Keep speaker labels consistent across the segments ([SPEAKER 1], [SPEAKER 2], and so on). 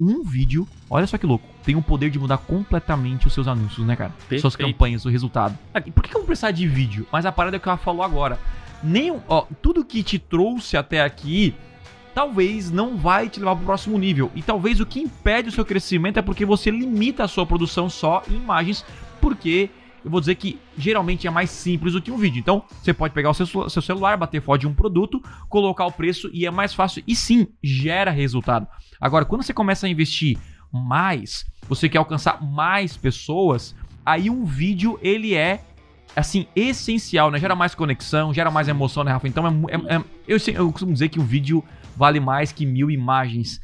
[SPEAKER 1] um vídeo, olha só que louco, tem o poder de mudar completamente os seus anúncios, né, cara? Perfeito. Suas campanhas, o resultado. Ah, por que eu vou precisar de vídeo? Mas a parada é que ela falou agora, nem, ó, tudo que te trouxe até aqui talvez não vai te levar para o próximo nível. E talvez o que impede o seu crescimento é porque você limita a sua produção só em imagens, porque eu vou dizer que geralmente é mais simples do que um vídeo. Então, você pode pegar o seu, seu celular, bater foto de um produto, colocar o preço e é mais fácil. E sim, gera resultado. Agora, quando você começa a investir mais, você quer alcançar mais pessoas, aí um vídeo ele é assim essencial, né? Gera mais conexão, gera mais emoção, né, Rafa? Então, é, é, é eu, eu costumo dizer que o vídeo vale mais que mil imagens.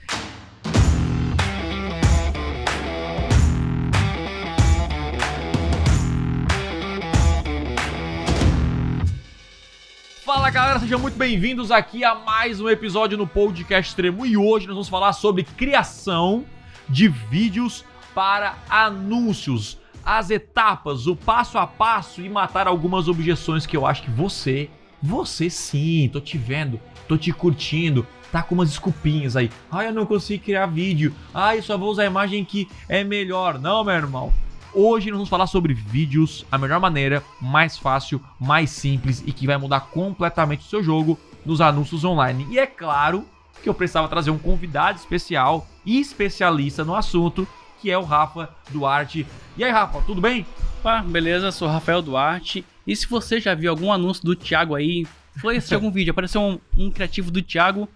[SPEAKER 1] Fala galera, sejam muito bem-vindos aqui a mais um episódio no Podcast Extremo e hoje nós vamos falar sobre criação de vídeos para anúncios, as etapas, o passo a passo e matar algumas objeções que eu acho que você, você sim, tô te vendo, tô te curtindo, tá com umas desculpinhas aí. Ai, eu não consigo criar vídeo. Ai, eu só vou usar a imagem que é melhor. Não, meu irmão. Hoje nós vamos falar sobre vídeos, a melhor maneira, mais fácil, mais simples e que vai mudar completamente o seu jogo nos anúncios online. E é claro que eu precisava trazer um convidado especial e especialista no assunto, que é o Rafa Duarte. E aí, Rafa, tudo bem? Opa,
[SPEAKER 2] beleza, sou Rafael Duarte. E se você já viu algum anúncio do Thiago aí, foi esse algum vídeo, apareceu um, um criativo do Thiago,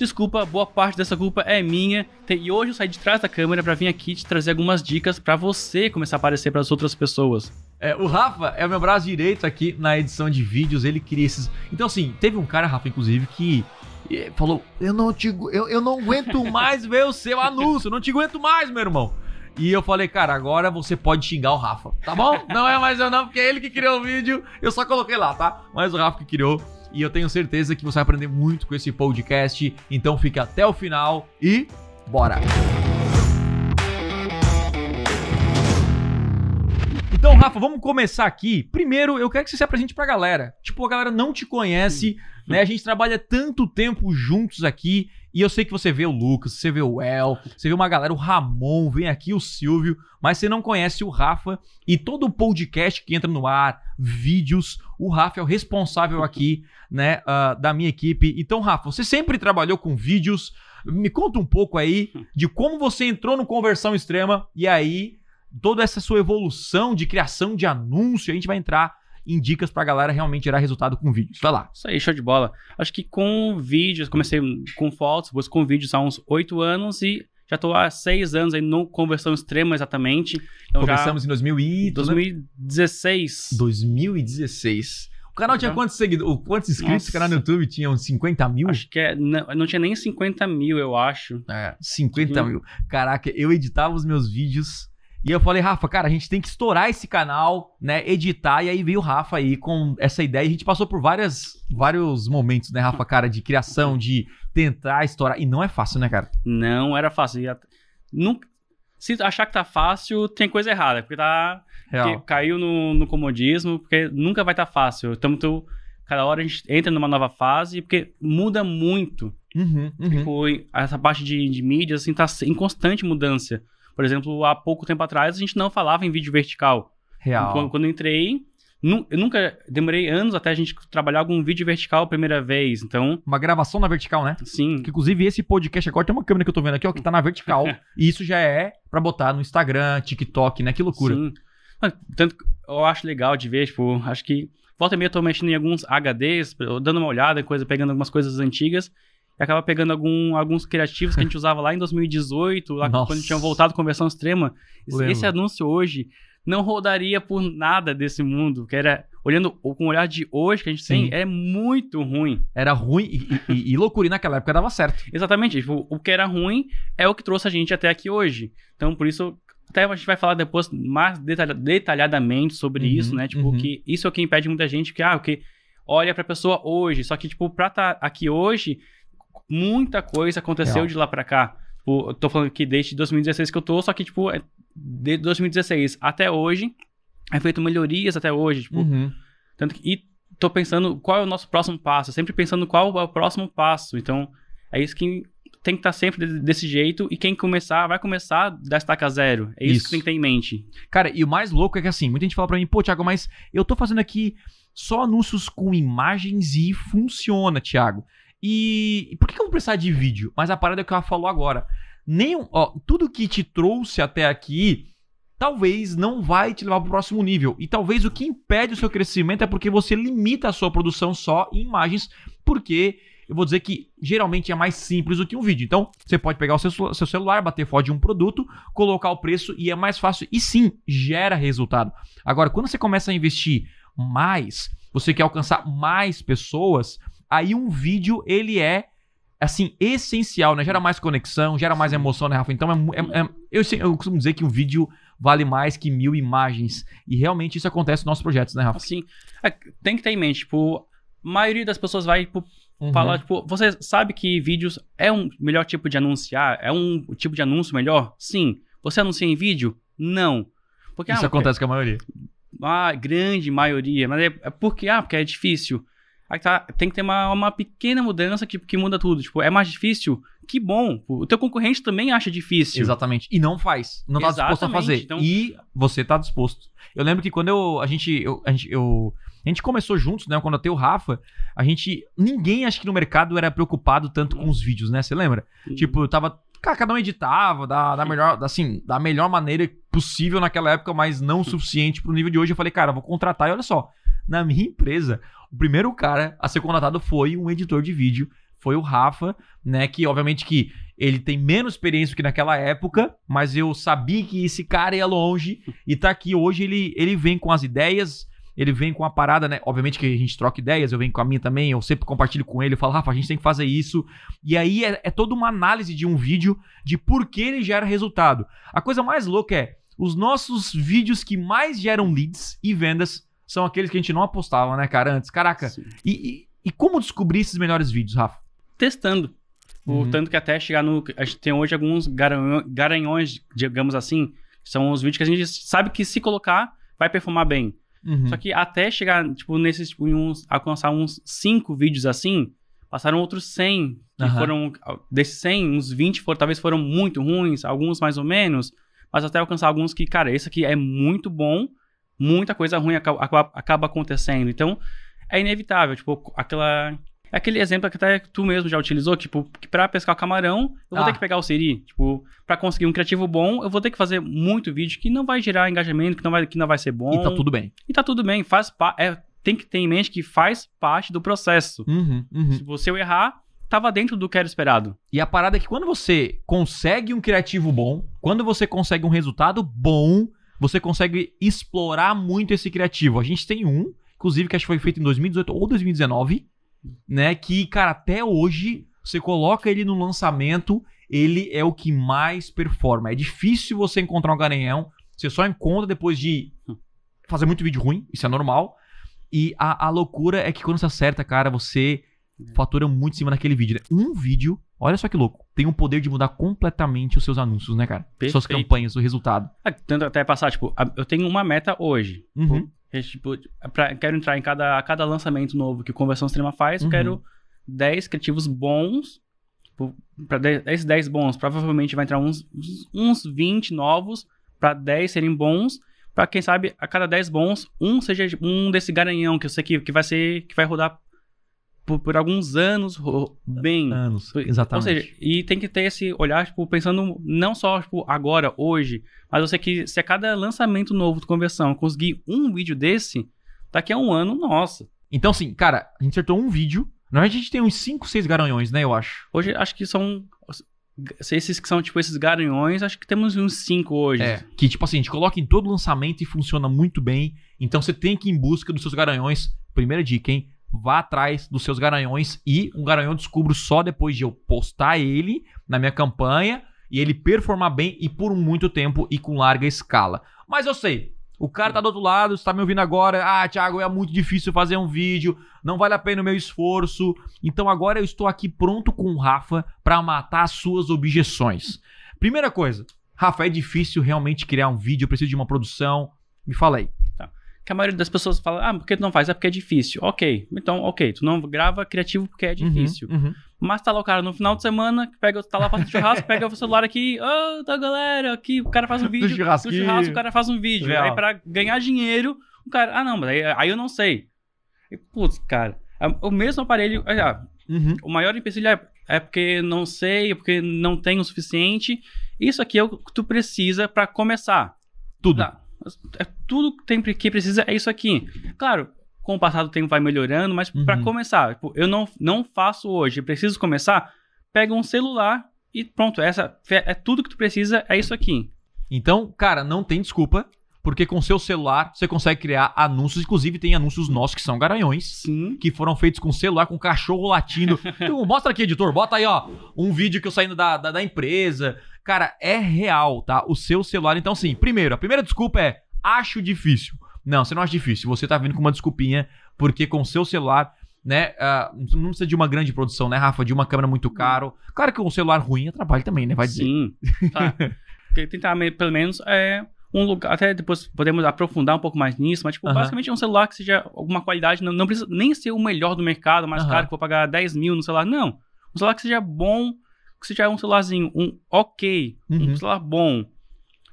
[SPEAKER 2] Desculpa, boa parte dessa culpa é minha. E hoje eu saí de trás da câmera para vir aqui te trazer algumas dicas para você começar a aparecer para as outras pessoas.
[SPEAKER 1] É, o Rafa é o meu braço direito aqui na edição de vídeos, ele cria esses. Então, assim, teve um cara, Rafa, inclusive, que falou: Eu não te eu, eu não aguento mais ver o seu anúncio, eu não te aguento mais, meu irmão. E eu falei, cara, agora você pode xingar o Rafa, tá bom? Não é mais eu não, porque é ele que criou o vídeo, eu só coloquei lá, tá? Mas o Rafa que criou e eu tenho certeza que você vai aprender muito com esse podcast. Então fica até o final e bora! Então, Rafa, vamos começar aqui. Primeiro, eu quero que você se apresente pra galera. Tipo, a galera não te conhece, né? A gente trabalha tanto tempo juntos aqui e eu sei que você vê o Lucas, você vê o El, você vê uma galera, o Ramon, vem aqui o Silvio, mas você não conhece o Rafa e todo o podcast que entra no ar, vídeos, o Rafa é o responsável aqui, né, uh, da minha equipe. Então, Rafa, você sempre trabalhou com vídeos. Me conta um pouco aí de como você entrou no Conversão Extrema e aí toda essa sua evolução de criação de anúncio, a gente vai entrar em dicas pra galera realmente gerar resultado com vídeos. Vai lá. Isso aí, show de bola.
[SPEAKER 2] Acho que com vídeos, comecei com fotos, depois com vídeos há uns oito anos e já tô há seis anos aí não conversão extrema exatamente. Então, Começamos já... em
[SPEAKER 1] 2000 e...
[SPEAKER 2] 2016.
[SPEAKER 1] 2016. Né? O canal tinha quantos seguidores? Quantos inscritos o canal no YouTube? Tinha uns 50 mil? Acho que é, não, não tinha nem 50 mil, eu acho. É, 50 mil. Caraca, eu editava os meus vídeos e eu falei, Rafa, cara, a gente tem que estourar esse canal, né? Editar. E aí veio o Rafa aí com essa ideia. E a gente passou por várias, vários momentos, né, Rafa, cara, de criação, de tentar estourar. E não é fácil, né, cara? Não era fácil. Nunca...
[SPEAKER 2] Se achar que tá fácil, tem coisa errada. Porque tá. Porque caiu no, no, comodismo, porque nunca vai estar tá fácil. Então, tu, cada hora a gente entra numa nova fase, porque muda muito. Uhum, uhum. Tipo, essa parte de, de mídia, assim, tá em constante mudança. Por exemplo, há pouco tempo atrás a gente não falava em vídeo vertical. Real. Quando, quando eu entrei, nu, eu nunca demorei anos até a gente trabalhar algum vídeo vertical a primeira vez.
[SPEAKER 1] Então. Uma gravação na vertical, né? Sim. Que inclusive esse podcast agora tem uma câmera que eu tô vendo aqui, ó, que tá na vertical. e isso já é para botar no Instagram, TikTok, né? Que loucura. Sim. Tanto
[SPEAKER 2] eu acho legal de ver, tipo, acho que volta e meia eu tô mexendo em alguns HDs, dando uma olhada, coisa, pegando algumas coisas antigas acaba pegando algum, alguns criativos que a gente usava lá em 2018, lá Nossa. quando tinha voltado versão extrema. Lembra. Esse anúncio hoje não rodaria por nada desse mundo, que era olhando com o olhar de hoje que a gente Sim. tem, é muito ruim. Era ruim e, e, e loucura, e naquela época dava certo. Exatamente. Tipo, o que era ruim é o que trouxe a gente até aqui hoje. Então, por isso, até a gente vai falar depois mais detalhadamente sobre uhum, isso, né? Tipo, uhum. que isso é o que impede muita gente, que, ah, o que olha pra pessoa hoje. Só que, tipo, pra estar tá aqui hoje, muita coisa aconteceu de lá para cá. Tipo, tô falando que desde 2016 que eu tô, só que, tipo, é, de 2016 até hoje, é feito melhorias até hoje, tipo. Uhum. Tanto que, e tô pensando qual é o nosso próximo passo, sempre pensando qual é o próximo passo. Então, é isso que tem que estar tá sempre desse jeito e quem começar
[SPEAKER 1] vai começar da estaca zero. É isso, isso, que tem que ter em mente. Cara, e o mais louco é que assim, muita gente fala para mim, pô, Thiago, mas eu tô fazendo aqui só anúncios com imagens e funciona, Thiago. E por que eu vou precisar de vídeo? Mas a parada é que ela falou agora. Nenhum, ó, tudo que te trouxe até aqui talvez não vai te levar para o próximo nível. E talvez o que impede o seu crescimento é porque você limita a sua produção só em imagens, porque eu vou dizer que geralmente é mais simples do que um vídeo. Então, você pode pegar o seu, seu celular, bater foto de um produto, colocar o preço e é mais fácil. E sim, gera resultado. Agora, quando você começa a investir mais, você quer alcançar mais pessoas, aí um vídeo, ele é assim, essencial, né? Gera mais conexão, gera mais emoção, né, Rafa? Então, é, é, é, eu, eu costumo dizer que um vídeo vale mais que mil imagens. E realmente isso acontece nos nossos projetos, né, Rafa?
[SPEAKER 2] Sim. É, tem que ter em mente, tipo,
[SPEAKER 1] a maioria das pessoas vai tipo,
[SPEAKER 2] uhum. falar, tipo, você sabe que vídeos é um melhor tipo de anunciar? É um tipo de anúncio melhor? Sim. Você anuncia em vídeo? Não. Porque, isso ah, acontece porque... com a maioria. A ah, grande maioria, mas é, é porque, ah, porque é difícil. Aí tá, tem que ter uma, uma pequena mudança que, que muda tudo. Tipo, é mais difícil? Que bom. Tipo, o teu concorrente também acha difícil.
[SPEAKER 1] Exatamente. E não faz. Não tá disposto a fazer. Então... E você tá disposto. Eu lembro que quando eu, a gente, eu, a gente, eu, a gente começou juntos, né? Quando eu o Rafa, a gente. Ninguém acho que no mercado era preocupado tanto com os vídeos, né? Você lembra? Tipo, tava. Cara, cada um editava da, da melhor, assim, da melhor maneira possível naquela época, mas não o suficiente pro nível de hoje. Eu falei, cara, vou contratar e olha só na minha empresa, o primeiro cara a ser contratado foi um editor de vídeo, foi o Rafa, né? Que obviamente que ele tem menos experiência que naquela época, mas eu sabia que esse cara ia longe e tá aqui hoje. Ele, ele vem com as ideias, ele vem com a parada, né? Obviamente que a gente troca ideias, eu venho com a minha também, eu sempre compartilho com ele, eu falo, Rafa, a gente tem que fazer isso. E aí é, é toda uma análise de um vídeo de por que ele gera resultado. A coisa mais louca é os nossos vídeos que mais geram leads e vendas são aqueles que a gente não apostava, né, cara, antes. Caraca, e, e, e, como descobrir esses melhores vídeos, Rafa? Testando. Uhum. O tanto que até chegar no. A gente tem hoje alguns
[SPEAKER 2] garanhões, digamos assim. São os vídeos que a gente sabe que se colocar, vai performar bem. Uhum. Só que até chegar, tipo, nesses, tipo, uns, alcançar uns 5 vídeos assim, passaram outros 100. Que uhum. foram, ah, desses 100, uns 20 foram, talvez foram muito ruins, alguns mais ou menos. Mas até alcançar alguns que, cara, esse aqui é muito bom, muita coisa ruim acaba, acaba acontecendo. Então, é inevitável, tipo, aquela é aquele exemplo que até tu mesmo já utilizou, tipo, que pra pescar o camarão, eu vou ah. ter que pegar o siri. Tipo, pra conseguir um criativo bom, eu vou ter que fazer muito vídeo que não vai gerar engajamento, que não vai, que não vai ser bom. E tá tudo bem. E tá tudo bem, faz é, tem que ter em mente que faz parte do processo. Uhum, uhum. Se
[SPEAKER 1] você errar, tava dentro do que era esperado. E a parada é que quando você consegue um criativo bom, quando você consegue um resultado bom, você consegue explorar muito esse criativo. A gente tem um, inclusive, que acho que foi feito em 2018 ou 2019, né? Que, cara, até hoje, você coloca ele no lançamento, ele é o que mais performa. É difícil você encontrar um garanhão, você só encontra depois de fazer muito vídeo ruim, isso é normal. E a, a loucura é que quando você acerta, cara, você é. fatura muito em cima daquele vídeo, né? Um vídeo Olha só que louco. Tem o poder de mudar completamente os seus anúncios, né, cara? Perfeito. Suas
[SPEAKER 2] campanhas, o resultado. Ah, Tanto até passar, tipo, eu tenho uma meta hoje. Uhum. É, tipo, pra, quero entrar em cada, cada lançamento novo que o Conversão Extrema faz. Uhum. Quero 10 criativos bons. Para tipo, esses 10 bons, provavelmente vai entrar uns, uns 20 novos. Para 10 serem bons. Para quem sabe, a cada 10 bons, um seja um desse garanhão que eu sei que, que vai ser. que vai rodar por, por alguns anos bem. Anos, exatamente. Ou seja, e tem que ter esse olhar, tipo, pensando não só tipo, agora, hoje, mas você que se a cada lançamento novo de conversão conseguir um vídeo desse, daqui a um ano, nossa. Então, assim, cara, a gente acertou um vídeo. Na verdade, a gente tem uns 5, 6 garanhões, né, eu acho. Hoje, acho que são esses que são, tipo, esses garanhões,
[SPEAKER 1] acho que temos uns cinco hoje. É, que, tipo assim, a gente coloca em todo lançamento e funciona muito bem. Então você tem que ir em busca dos seus garanhões. Primeira dica, hein? vá atrás dos seus garanhões e um garanhão descubro só depois de eu postar ele na minha campanha e ele performar bem e por muito tempo e com larga escala. Mas eu sei, o cara tá do outro lado, está me ouvindo agora. Ah, Thiago, é muito difícil fazer um vídeo, não vale a pena o meu esforço. Então agora eu estou aqui pronto com o Rafa para matar as suas objeções. Primeira coisa, Rafa, é difícil realmente criar um vídeo, eu preciso de uma produção. Me fala aí que a maioria das
[SPEAKER 2] pessoas fala, ah, por que tu não faz? É porque é difícil. Ok, então, ok, tu não grava criativo porque é uhum, difícil. Uhum, uhum. Mas tá lá o cara no final de semana, pega, tá lá fazendo churrasco, pega o celular aqui, ô, oh, tá galera, aqui, o cara faz um vídeo. Do churrasco, do churrasco o cara faz um vídeo. Real. Aí pra ganhar dinheiro, o cara, ah, não, mas aí, aí eu não sei. E, putz, cara, é, o mesmo aparelho, ah, uhum. o maior empecilho é, é porque não sei, é porque não tenho o suficiente. Isso aqui é o que tu precisa para começar. Tudo. Tá. É tudo que, que precisa é isso aqui. Claro, com o passar do tempo vai melhorando, mas uhum. para começar, tipo, eu não, não faço hoje, preciso começar, pega um celular e pronto, essa é tudo que tu precisa,
[SPEAKER 1] é isso aqui. Então, cara, não tem desculpa porque com seu celular você consegue criar anúncios. Inclusive, tem anúncios nossos que são garanhões, Sim. que foram feitos com celular, com cachorro latindo. então, mostra aqui, editor, bota aí, ó, um vídeo que eu saindo da, da, da empresa. Cara, é real, tá? O seu celular. Então, assim, primeiro, a primeira desculpa é acho difícil. Não, você não acha difícil. Você tá vindo com uma desculpinha, porque com seu celular né? Uh, não precisa de uma grande produção, né, Rafa? De uma câmera muito caro. Claro que um celular ruim é trabalho também, né? Vai dizer. Sim. Tá.
[SPEAKER 2] tentar, pelo menos, é, um lugar, até depois podemos aprofundar um pouco mais nisso, mas tipo, uh -huh. basicamente é um celular que seja alguma qualidade, não, não precisa nem ser o melhor do mercado, mais uh -huh. caro que vou pagar 10 mil no celular, não. Um celular que seja bom, que seja um celularzinho, um ok, uh -huh. um uhum. celular bom,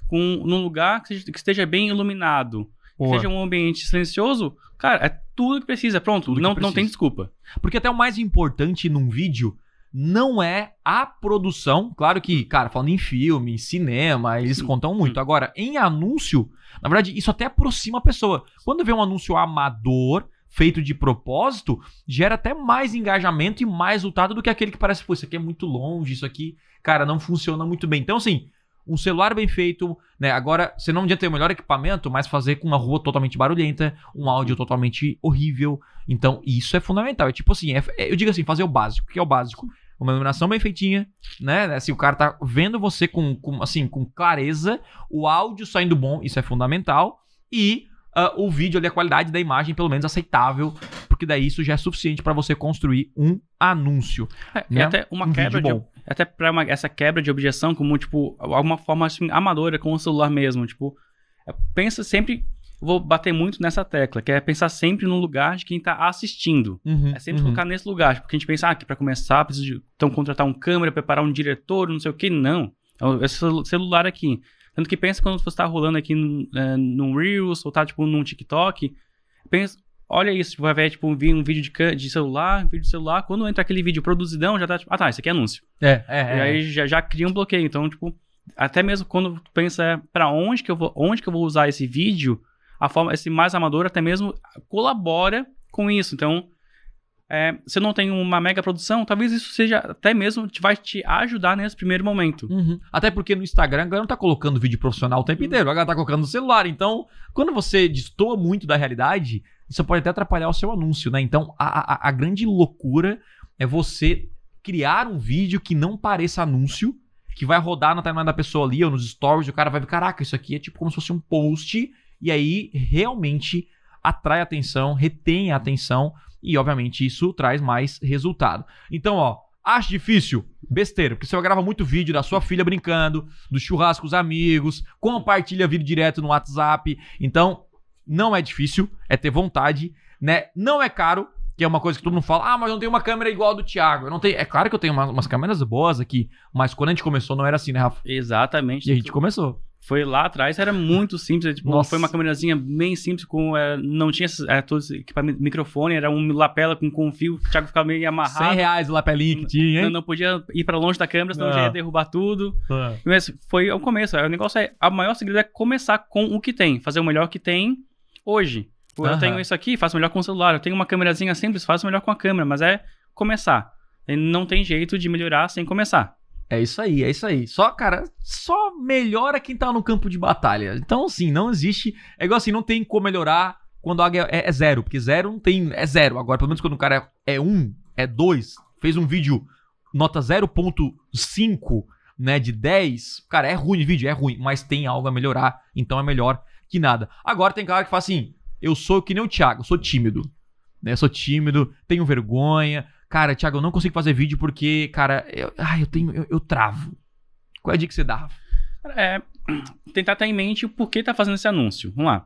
[SPEAKER 2] com, num lugar que, seja, que esteja bem iluminado, Boa. que seja um ambiente
[SPEAKER 1] silencioso, cara, é tudo que precisa, pronto, não, precisa. não tem desculpa. Porque até o mais importante num vídeo não é a produção. Claro que, cara, falando em filme, em cinema, eles contam muito. Agora, em anúncio, na verdade, isso até aproxima a pessoa. Quando vê um anúncio amador, feito de propósito, gera até mais engajamento e mais resultado do que aquele que parece, pô, isso aqui é muito longe, isso aqui, cara, não funciona muito bem. Então, assim, um celular bem feito, né? Agora, você não adianta ter o melhor equipamento, mas fazer com uma rua totalmente barulhenta, um áudio totalmente horrível. Então, isso é fundamental. É tipo assim, é, é eu digo assim, fazer o básico. que é o básico? Uma iluminação bem feitinha, né? Assim, o cara tá vendo você com, com assim, com clareza, o áudio saindo bom, isso é fundamental. E uh, o vídeo ali, a qualidade da imagem, pelo menos aceitável, porque daí isso já é suficiente para você construir um anúncio. É, né? até uma um quebra de, até pra uma, essa quebra de objeção como, tipo, alguma
[SPEAKER 2] forma assim, amadora com o celular mesmo, tipo, é, pensa sempre, vou bater muito nessa tecla, que é pensar sempre no lugar de quem tá assistindo. Uhum, é sempre uhum. colocar nesse lugar, porque tipo, a gente pensa, ah, para pra começar preciso de, então contratar um câmera, preparar um diretor, não sei o que, não. É é Esse celular aqui. Tanto que pensa quando você tá rolando aqui é, num Reels ou tá, tipo, num TikTok, pensa, Olha isso, tipo, vai ver, tipo, um, vídeo de, de celular, um vídeo de celular. Quando entra aquele vídeo produzidão, já tá, tipo, ah tá, isso aqui é anúncio. É, é. E aí é. Já, já cria um bloqueio. Então, tipo, até mesmo quando tu pensa para onde que eu vou, onde que eu vou usar esse vídeo, a forma, esse mais amador até mesmo colabora com isso. Então, é, você não tem uma mega
[SPEAKER 1] produção, talvez isso seja até mesmo te, vai te ajudar nesse primeiro momento. Uhum. Até porque no Instagram a galera não tá colocando vídeo profissional o tempo uhum. inteiro, a galera tá colocando no celular. Então, quando você destoa muito da realidade, isso pode até atrapalhar o seu anúncio, né? Então, a, a, a grande loucura é você criar um vídeo que não pareça anúncio, que vai rodar na timeline da pessoa ali, ou nos stories, e o cara vai ver, caraca, isso aqui é tipo como se fosse um post, e aí realmente atrai atenção, retém a atenção e, obviamente, isso traz mais resultado. Então, ó, acho difícil? Besteira, porque você grava muito vídeo da sua filha brincando, do churrasco com os amigos, compartilha vídeo direto no WhatsApp. Então, não é difícil, é ter vontade, né? Não é caro, que é uma coisa que todo mundo fala, ah, mas não tem uma câmera igual a do Thiago. Eu não tenho... É claro que eu tenho umas, umas câmeras boas aqui, mas quando a gente começou não era assim, né, Rafa? Exatamente. E a gente começou. Foi lá atrás, era muito simples. É, tipo, foi uma câmerazinha bem simples, com, é,
[SPEAKER 2] não tinha é, todo esse equipamento, microfone, era um lapela com, com um fio, o Thiago ficava meio amarrado. 100 reais o lapelinho que tinha, hein? Não, não podia ir para longe da câmera, senão ah. já ia ah. derrubar tudo. Ah. Mas foi o começo. É, o negócio é, a maior segredo é começar com o que tem, fazer o melhor que tem hoje. Eu tenho isso aqui, faço melhor com o celular. Eu tenho uma câmerazinha simples, faço melhor com a câmera, mas é começar.
[SPEAKER 1] Não tem jeito de melhorar sem começar. É isso aí, é isso aí. Só, cara, só melhora quem tá no campo de batalha. Então, assim, não existe. É igual assim, não tem como melhorar quando a águia é, é zero, porque zero não tem. É zero. Agora, pelo menos quando o cara é, é um, é dois, fez um vídeo nota 0.5, né, de 10, cara, é ruim o vídeo, é ruim, mas tem algo a melhorar, então é melhor que nada. Agora tem cara que fala assim, eu sou que nem o Thiago, sou tímido, né, sou tímido, tenho vergonha, Cara, Thiago, eu não consigo fazer vídeo porque, cara, eu, ai, eu tenho. Eu, eu travo. Qual é a dica que você dá?
[SPEAKER 2] É. Tentar ter em mente o porquê tá fazendo esse anúncio. Vamos lá.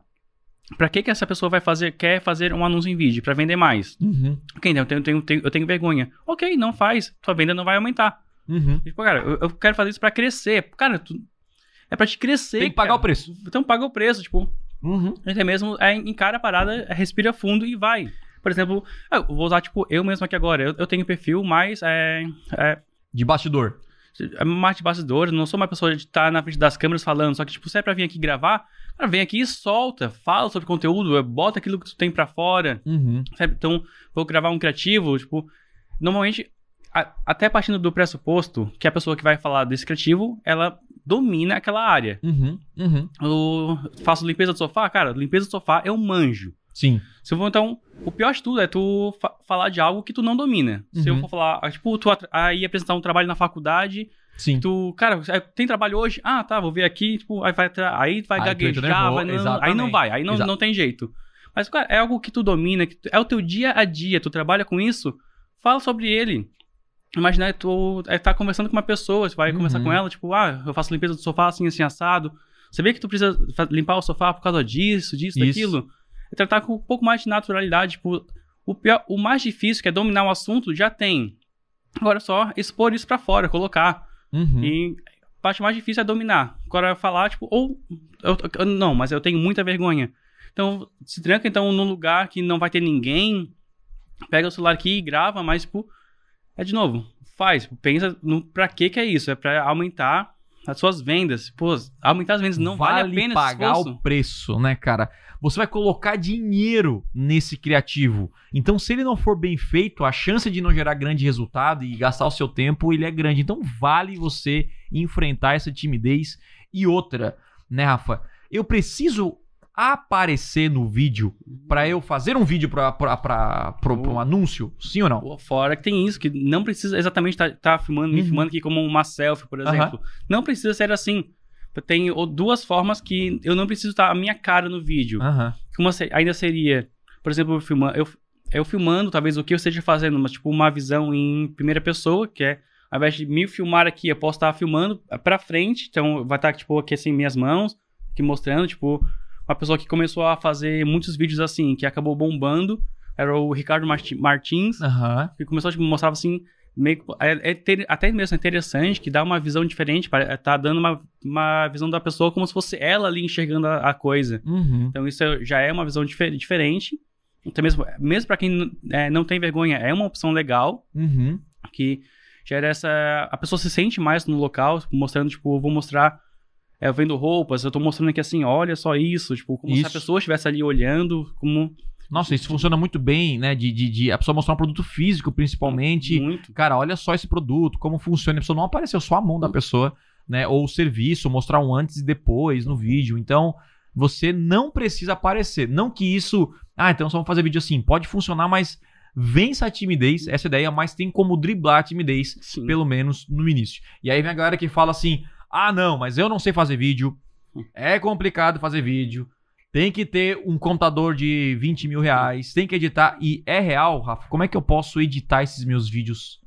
[SPEAKER 2] Pra que, que essa pessoa vai fazer, quer fazer um anúncio em vídeo? Pra vender mais. Uhum. Ok, então eu tenho, tenho, tenho, eu tenho vergonha. Ok, não faz. Sua venda não vai aumentar. Uhum. Tipo, cara, eu, eu, quero fazer isso pra crescer. Cara, tu, é pra te crescer. Tem que pagar cara. o preço. Então paga o preço, tipo. Uhum. Até mesmo é, encara a parada, respira fundo e vai. Por exemplo, ah, eu vou usar, tipo, eu mesmo aqui agora. Eu, eu tenho perfil mais. É, é, de bastidor. É mais de bastidor, não sou uma pessoa de estar tá na frente das câmeras falando, só que, tipo, se é pra vir aqui gravar, cara, vem aqui e solta, fala sobre conteúdo, é, bota aquilo que tu tem pra fora. Uhum. Sabe? Então, vou gravar um criativo, tipo. Normalmente, a, até partindo do pressuposto que a pessoa que vai falar desse criativo, ela domina aquela área.
[SPEAKER 1] Uhum, uhum.
[SPEAKER 2] Eu faço limpeza do sofá, cara, limpeza do sofá é um manjo. Sim. Se eu for, então, o pior de tudo é tu fa falar de algo que tu não domina. Uhum. Se eu uhum. for falar, ah, tipo, tu aí apresentar um trabalho na faculdade, Sim. Tu, cara, é, tem trabalho hoje? Ah, tá, vou ver aqui, tipo, aí vai, aí vai aí gaguejar, vai, não, aí não vai, aí não, não tem jeito. Mas, cara, é algo que tu domina, que tu, é o teu dia a dia, tu trabalha com isso, fala sobre ele. Imagina, é tu é, tá conversando com uma pessoa, tu vai uhum. conversar com ela, tipo, ah, eu faço limpeza do sofá assim, assim, assado. Você vê que tu precisa limpar o sofá por causa disso, disso, isso. daquilo tratar com um pouco mais de naturalidade. Tipo, o, pior, o mais difícil, que é dominar o um assunto, já tem. Agora é só expor isso para fora, colocar. Uhum. E a parte mais difícil é dominar. Agora falar, tipo, ou. Eu, eu, não, mas eu tenho muita vergonha. Então, se tranca então num lugar que não vai ter ninguém. Pega o celular aqui e grava, mas, tipo, é de novo, faz. Pensa no pra que que é isso. É para aumentar as suas vendas.
[SPEAKER 1] Pô, aumentar as vendas não vale, vale a pena pagar o preço, né, cara? Você vai colocar dinheiro nesse criativo. Então, se ele não for bem feito, a chance de não gerar grande resultado e gastar o seu tempo, ele é grande. Então, vale você enfrentar essa timidez. E outra, né, Rafa? Eu preciso aparecer no vídeo para eu fazer um vídeo para um anúncio? Sim ou não? Fora que tem isso, que não
[SPEAKER 2] precisa exatamente estar tá, tá filmando, uhum. me filmando aqui como uma selfie, por exemplo. Uhum. Não precisa ser assim tem duas formas que eu não preciso estar a minha cara no vídeo. Uhum. Uma ainda seria, por exemplo, eu, filma, eu, eu filmando, talvez o que eu esteja fazendo, mas tipo uma visão em primeira pessoa, que é ao invés de me filmar aqui, eu posso estar filmando para frente, então vai estar tipo aqui assim minhas mãos, que mostrando, tipo, uma pessoa que começou a fazer muitos vídeos assim, que acabou bombando, era o Ricardo Martins, uhum. que começou a tipo, mostrar assim meio é, é, até mesmo é interessante que dá uma visão diferente, é, tá dando uma, uma visão da pessoa como se fosse ela ali enxergando a, a coisa. Uhum. Então isso é, já é uma visão diferente. Então, mesmo, mesmo para quem é, não tem vergonha, é uma opção legal. Uhum. Que gera essa. A pessoa se sente mais no local, mostrando, tipo, vou mostrar. eu vendo roupas, eu tô mostrando aqui assim, olha só isso, tipo, como isso. se a pessoa estivesse ali olhando,
[SPEAKER 1] como nossa, isso funciona muito bem, né? De, de, de a pessoa mostrar um produto físico, principalmente. Muito. Cara, olha só esse produto, como funciona. A pessoa não apareceu só a mão da pessoa, né? Ou o serviço, mostrar um antes e depois no vídeo. Então, você não precisa aparecer. Não que isso. Ah, então só vamos fazer vídeo assim. Pode funcionar, mas vença a timidez, essa ideia, mas tem como driblar a timidez, Sim. pelo menos no início. E aí vem a galera que fala assim: ah, não, mas eu não sei fazer vídeo, é complicado fazer vídeo, tem que ter um computador de 20 mil reais, tem que editar. E é real, Rafa, como é que eu posso editar esses meus vídeos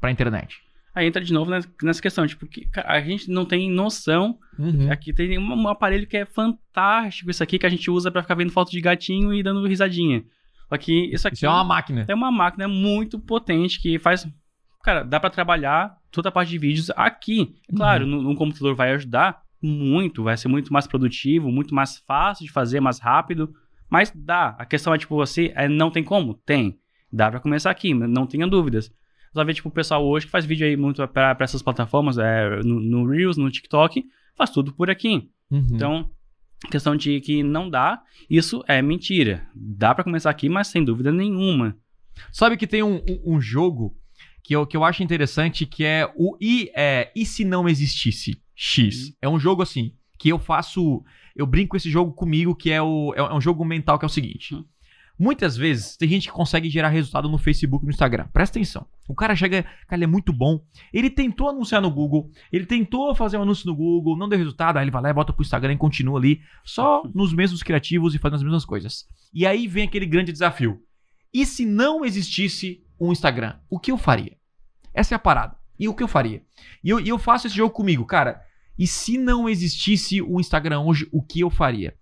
[SPEAKER 1] pra internet?
[SPEAKER 2] Aí entra de novo nessa questão, tipo, que a gente não tem noção. Uhum. Aqui tem um aparelho que é fantástico, isso aqui que a gente usa para ficar vendo foto de gatinho e dando risadinha. Só que isso aqui. Isso é uma máquina. É uma máquina muito potente que faz. Cara, dá para trabalhar toda a parte de vídeos aqui. Claro, uhum. no, no computador vai ajudar, muito, vai ser muito mais produtivo, muito mais fácil de fazer, mais rápido. Mas dá. A questão é, tipo, você é, não tem como? Tem. Dá pra começar aqui, não tenha dúvidas. Só vê, tipo, o pessoal hoje que faz vídeo aí muito pra, essas plataformas, é, no, no Reels, no TikTok, faz tudo por aqui. Uhum. Então, questão de que não dá, isso é mentira.
[SPEAKER 1] Dá para começar aqui, mas sem dúvida nenhuma. Sabe que tem um, um, um jogo que eu, que eu acho interessante que é o e, é, e se não existisse? X. Uhum. É um jogo assim, que eu faço. Eu brinco esse jogo comigo, que é, o, é, é um jogo mental que é o seguinte. Uhum. Muitas vezes tem gente que consegue gerar resultado no Facebook e no Instagram. Presta atenção. O cara chega, cara, ele é muito bom. Ele tentou anunciar no Google, ele tentou fazer um anúncio no Google, não deu resultado, aí ele vai lá e volta pro Instagram e continua ali, só uhum. nos mesmos criativos e fazendo as mesmas coisas. E aí vem aquele grande desafio. E se não existisse um Instagram, o que eu faria? Essa é a parada. E o que eu faria? E eu, e eu faço esse jogo comigo, cara. E se não existisse o Instagram hoje, o que eu faria?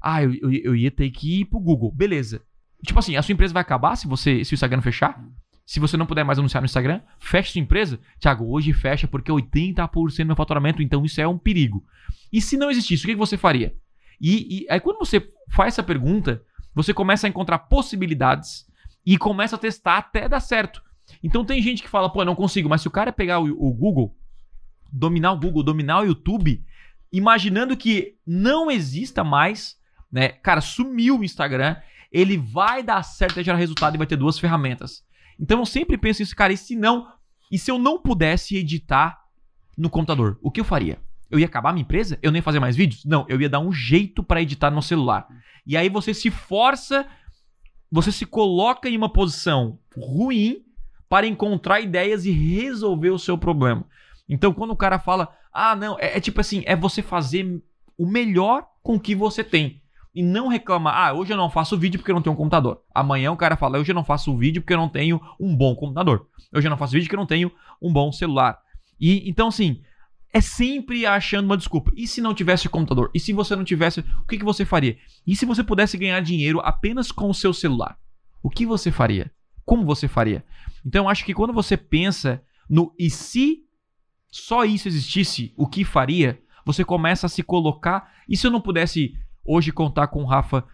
[SPEAKER 1] Ah, eu, eu, eu ia ter que ir pro Google. Beleza. Tipo assim, a sua empresa vai acabar se você se o Instagram fechar? Se você não puder mais anunciar no Instagram, fecha sua empresa. Tiago, hoje fecha porque 80% do meu faturamento, então isso é um perigo. E se não existisse, o que você faria? E, e aí quando você faz essa pergunta, você começa a encontrar possibilidades e começa a testar até dar certo. Então tem gente que fala, pô, eu não consigo, mas se o cara pegar o, o Google dominar o Google, dominar o YouTube, imaginando que não exista mais, né? Cara, sumiu o Instagram, ele vai dar certo, vai gerar resultado e vai ter duas ferramentas. Então eu sempre penso isso, cara, e se não, e se eu não pudesse editar no computador, o que eu faria? Eu ia acabar minha empresa? Eu nem fazer mais vídeos? Não, eu ia dar um jeito para editar no celular. E aí você se força, você se coloca em uma posição ruim para encontrar ideias e resolver o seu problema. Então, quando o cara fala, ah, não, é, é tipo assim, é você fazer o melhor com o que você tem. E não reclama, ah, hoje eu não faço vídeo porque eu não tenho um computador. Amanhã o cara fala, hoje eu não faço vídeo porque eu não tenho um bom computador. Hoje eu não faço vídeo porque eu não tenho um bom celular. E então, assim, é sempre achando uma desculpa. E se não tivesse computador? E se você não tivesse, o que, que você faria? E se você pudesse ganhar dinheiro apenas com o seu celular? O que você faria? Como você faria? Então, eu acho que quando você pensa no e se só isso existisse, o que faria? Você começa a se colocar. E se eu não pudesse hoje contar com o Rafa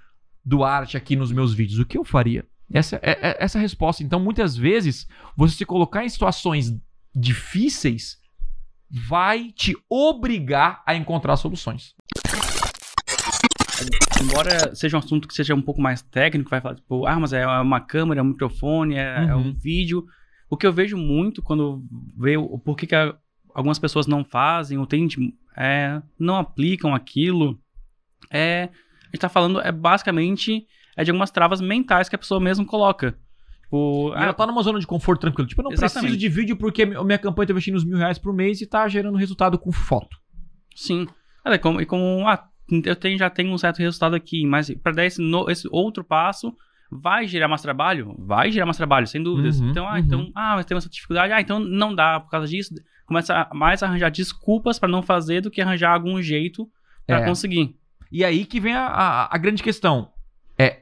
[SPEAKER 1] Duarte aqui nos meus vídeos, o que eu faria? Essa é, é essa é resposta. Então, muitas vezes, você se colocar em situações difíceis vai te obrigar a encontrar soluções. Embora seja um assunto que seja um pouco mais
[SPEAKER 2] técnico, vai falar, tipo, ah, mas é uma câmera, é um microfone, é, uhum. é um uhum. vídeo. O que eu vejo muito quando vejo por porquê que a algumas pessoas não fazem ou tem, é, não aplicam aquilo. É, a gente está falando é basicamente é de algumas travas mentais que a pessoa mesmo coloca. Tipo, ela ah, tá numa zona de conforto tranquilo. Tipo, eu não exatamente. preciso de
[SPEAKER 1] vídeo porque minha campanha tá investindo uns mil reais por mês e tá gerando resultado com foto. Sim.
[SPEAKER 2] É como, e como ah, eu tenho, já tenho um certo resultado aqui, mas para dar esse, no, esse outro passo, vai gerar mais trabalho? Vai gerar mais trabalho, sem dúvidas. Uhum, então, ah, uhum. então, ah, mas tem essa dificuldade, ah, então não dá por causa disso começa mais a arranjar desculpas para não fazer do que arranjar algum jeito para é.
[SPEAKER 1] conseguir. E aí que vem a, a, a grande questão. É,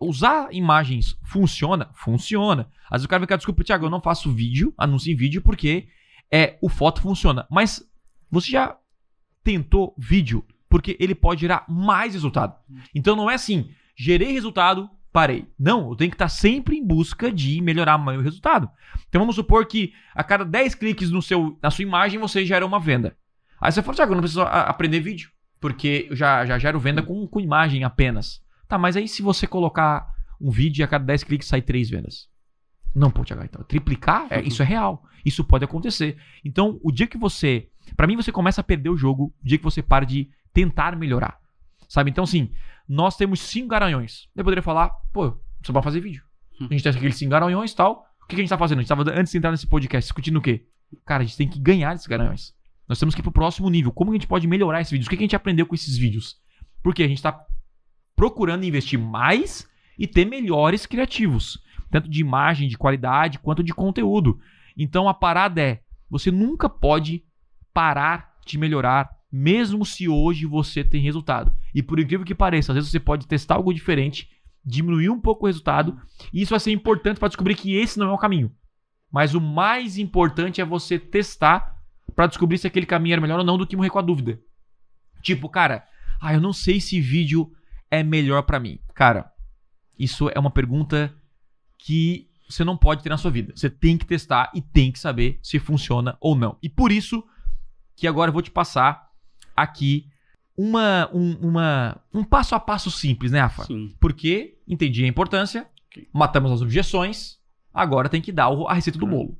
[SPEAKER 1] usar imagens funciona? Funciona. Às vezes o cara vai ficar, desculpa, Thiago, eu não faço vídeo, anuncio em vídeo, porque é, o foto funciona. Mas você já tentou vídeo? Porque ele pode gerar mais resultado. Então não é assim, gerei resultado, parei. Não, eu tenho que estar tá sempre em busca de melhorar o meu resultado. Então vamos supor que a cada 10 cliques no seu, na sua imagem você gera uma venda. Aí você fala, Thiago, assim, ah, eu não preciso ah, aprender vídeo, porque eu já, já gero venda com, com imagem apenas. Tá, mas aí se você colocar um vídeo e a cada 10 cliques sai 3 vendas. Não, pô, Thiago, então, triplicar, é, isso é real. Isso pode acontecer. Então, o dia que você. para mim, você começa a perder o jogo, o dia que você para de tentar melhorar. Sabe? Então, assim, nós temos cinco garanhões. Eu poderia falar, pô, você vai fazer vídeo. Hum. A gente tem aqueles cinco garanhões e tal. O que, a gente tá fazendo? A gente tava, antes de entrar nesse podcast, discutindo o quê? Cara, a gente tem que ganhar esses garanhões. Nós temos que ir pro próximo nível. Como a gente pode melhorar esses vídeos? O que, que a gente aprendeu com esses vídeos? Porque a gente tá procurando investir mais e ter melhores criativos. Tanto de imagem, de qualidade, quanto de conteúdo. Então a parada é: você nunca pode parar de melhorar mesmo se hoje você tem resultado. E por incrível que pareça, às vezes você pode testar algo diferente, diminuir um pouco o resultado, e isso vai ser importante para descobrir que esse não é o caminho. Mas o mais importante é você testar para descobrir se aquele caminho era melhor ou não do que morrer com a dúvida. Tipo, cara, ah, eu não sei se vídeo é melhor para mim. Cara, isso é uma pergunta que você não pode ter na sua vida. Você tem que testar e tem que saber se funciona ou não. E por isso que agora eu vou te passar aqui uma, um, uma, um passo a passo simples, né, Rafa? Sim. Porque entendi a importância, okay. matamos as objeções, agora tem que dar a receita do uhum. bolo.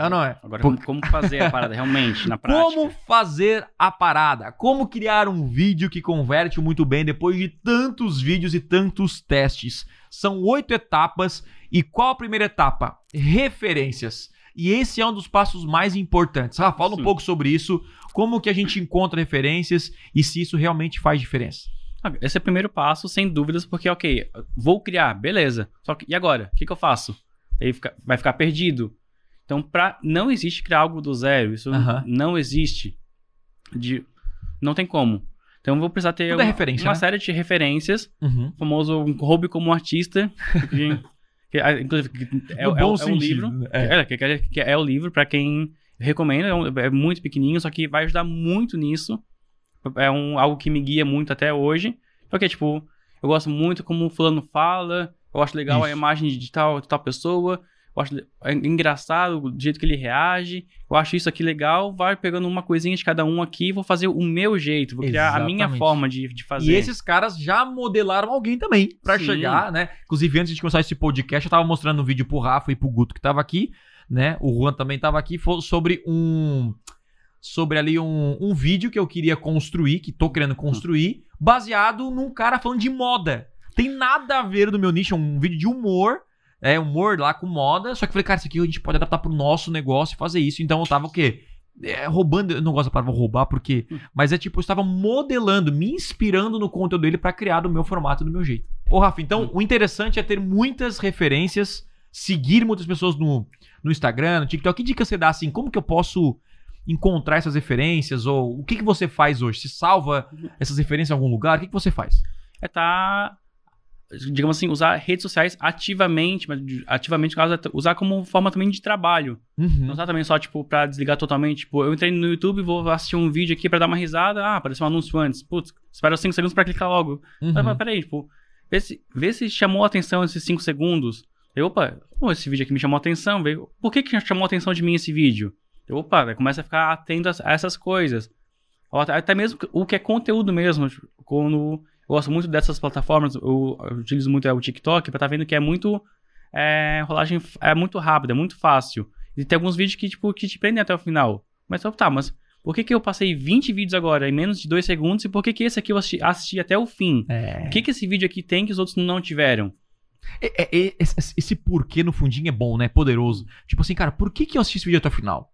[SPEAKER 1] Ah, não é? Agora, como, como fazer a parada realmente, na prática? Como fazer a parada? Como criar um vídeo que converte muito bem depois de tantos vídeos e tantos testes? São oito etapas. E qual a primeira etapa? Referências. E esse é um dos passos mais importantes. Ah, fala Sim. um pouco sobre isso, como que a gente encontra referências e se isso realmente faz diferença. Ah, esse é o primeiro passo, sem dúvidas, porque, ok, vou
[SPEAKER 2] criar, beleza. Só que, e agora? O que, que eu faço? Aí fica, vai ficar perdido. Então, pra, não existe criar algo do zero. Isso não existe. De, não tem como. Então, eu vou precisar ter é uma, é uma né? série de referências. Uhum. O famoso um hobby como artista. Que, ah, inclusive, é, é, é sentido, um livro. Né? É. Que, é, que é o livro para quem recomenda. É, um, é, muito pequenininho, só que vai ajudar muito nisso. É um, algo que me guia muito até hoje. Porque, tipo, eu gosto muito como o fulano fala. Eu acho legal Isso. a imagem de tal, de tal pessoa eu acho é engraçado o jeito que ele reage, eu acho isso aqui legal, vai pegando uma coisinha de cada um aqui, vou fazer o meu jeito, vou criar a minha forma
[SPEAKER 1] de, de fazer. E esses caras já modelaram alguém também para chegar, né? Inclusive, antes de começar esse podcast, eu tava mostrando um vídeo pro Rafa e pro Guto que tava aqui, né? O Juan também tava aqui, sobre um sobre ali um, um vídeo que eu queria construir, que tô querendo construir, baseado num cara falando de moda. Tem nada a ver do meu nicho, é um vídeo de humor, é, humor lá com moda. Só que falei, cara, isso aqui a gente pode adaptar pro nosso negócio e fazer isso. Então eu tava o quê? É, roubando, eu não gosto da palavra roubar porque, hum. mas é tipo, eu estava modelando, me inspirando no conteúdo dele para criar do meu formato, do meu jeito. Ô, Rafa, então hum. o interessante é ter muitas referências, seguir muitas pessoas no, no Instagram, no TikTok. Que dica você dá assim? Como que eu posso encontrar essas referências? Ou o que, que você faz hoje? Se salva uhum. essas referências em algum lugar? O que, que você faz? É tá digamos assim, usar
[SPEAKER 2] redes sociais ativamente, mas ativamente, caso, é usar como forma também de trabalho. Uhum. Não usar também só, tipo, pra desligar totalmente. Tipo, eu entrei no YouTube, vou assistir um vídeo aqui para dar uma risada. Ah, apareceu um anúncio antes. Putz, espera 5 segundos para clicar logo. Uhum. Mas, mas, peraí, tipo, vê se, vê se chamou a atenção esses 5 segundos. Eu, opa, oh, esse vídeo aqui me chamou a atenção. Veio, por que, que chamou a atenção de mim esse vídeo? Eu, opa, né, começa a ficar atento a, a essas coisas. até, até mesmo o que é conteúdo mesmo. Tipo, quando eu gosto muito dessas plataformas, eu, eu utilizo muito é, o TikTok, pra estar tá vendo que é muito. É, rolagem é muito rápida, é muito fácil. E tem alguns vídeos que, tipo, que te prendem até o final. Mas tá, mas por que, que eu passei 20 vídeos agora em menos de 2 segundos e por que, que esse aqui eu assisti, assisti até o fim? É. O que, que esse vídeo aqui tem que os outros não tiveram?
[SPEAKER 1] É, é, é esse porquê no fundinho é bom, né? Poderoso. Tipo assim, cara, por que, que eu assisti esse vídeo até o final?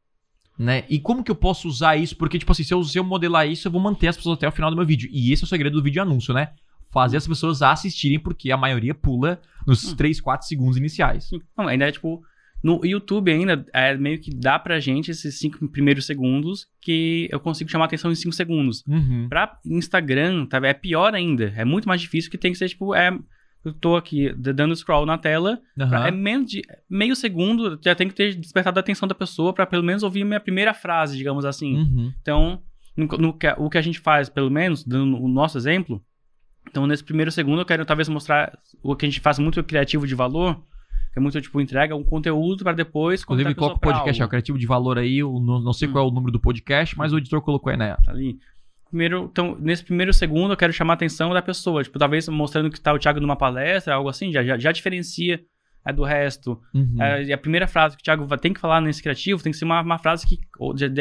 [SPEAKER 1] né? E como que eu posso usar isso? Porque, tipo assim, se eu, se eu modelar isso, eu vou manter as pessoas até o final do meu vídeo. E esse é o segredo do vídeo anúncio, né? Fazer as pessoas assistirem, porque a maioria pula nos hum. 3, 4 segundos iniciais. Não, ainda é tipo. No YouTube ainda, é meio que
[SPEAKER 2] dá pra gente esses cinco primeiros segundos que eu consigo chamar atenção em cinco segundos. Uhum. Pra Instagram, tá, é pior ainda. É muito mais difícil que tem que ser, tipo, é eu tô aqui dando scroll na tela, uhum. é menos de meio segundo, já tem que ter despertado a atenção da pessoa para pelo menos ouvir minha primeira frase, digamos assim. Uhum. Então, no, no, o que a gente faz, pelo menos, dando o nosso exemplo, então nesse primeiro segundo eu quero talvez mostrar o que a gente faz muito criativo de valor, que é muito tipo entrega um conteúdo para depois. Inclusive, coloca o podcast, é o
[SPEAKER 1] criativo de valor aí, não, não sei hum. qual é o número do podcast, mas o editor colocou aí na. Tá ali
[SPEAKER 2] primeiro, então, nesse primeiro segundo eu quero chamar a atenção da pessoa, tipo, talvez mostrando que tá o Thiago numa palestra, algo assim, já, já, já diferencia é, do resto. Uhum. É, e a primeira frase que o Thiago tem que falar nesse criativo tem que ser uma, uma frase que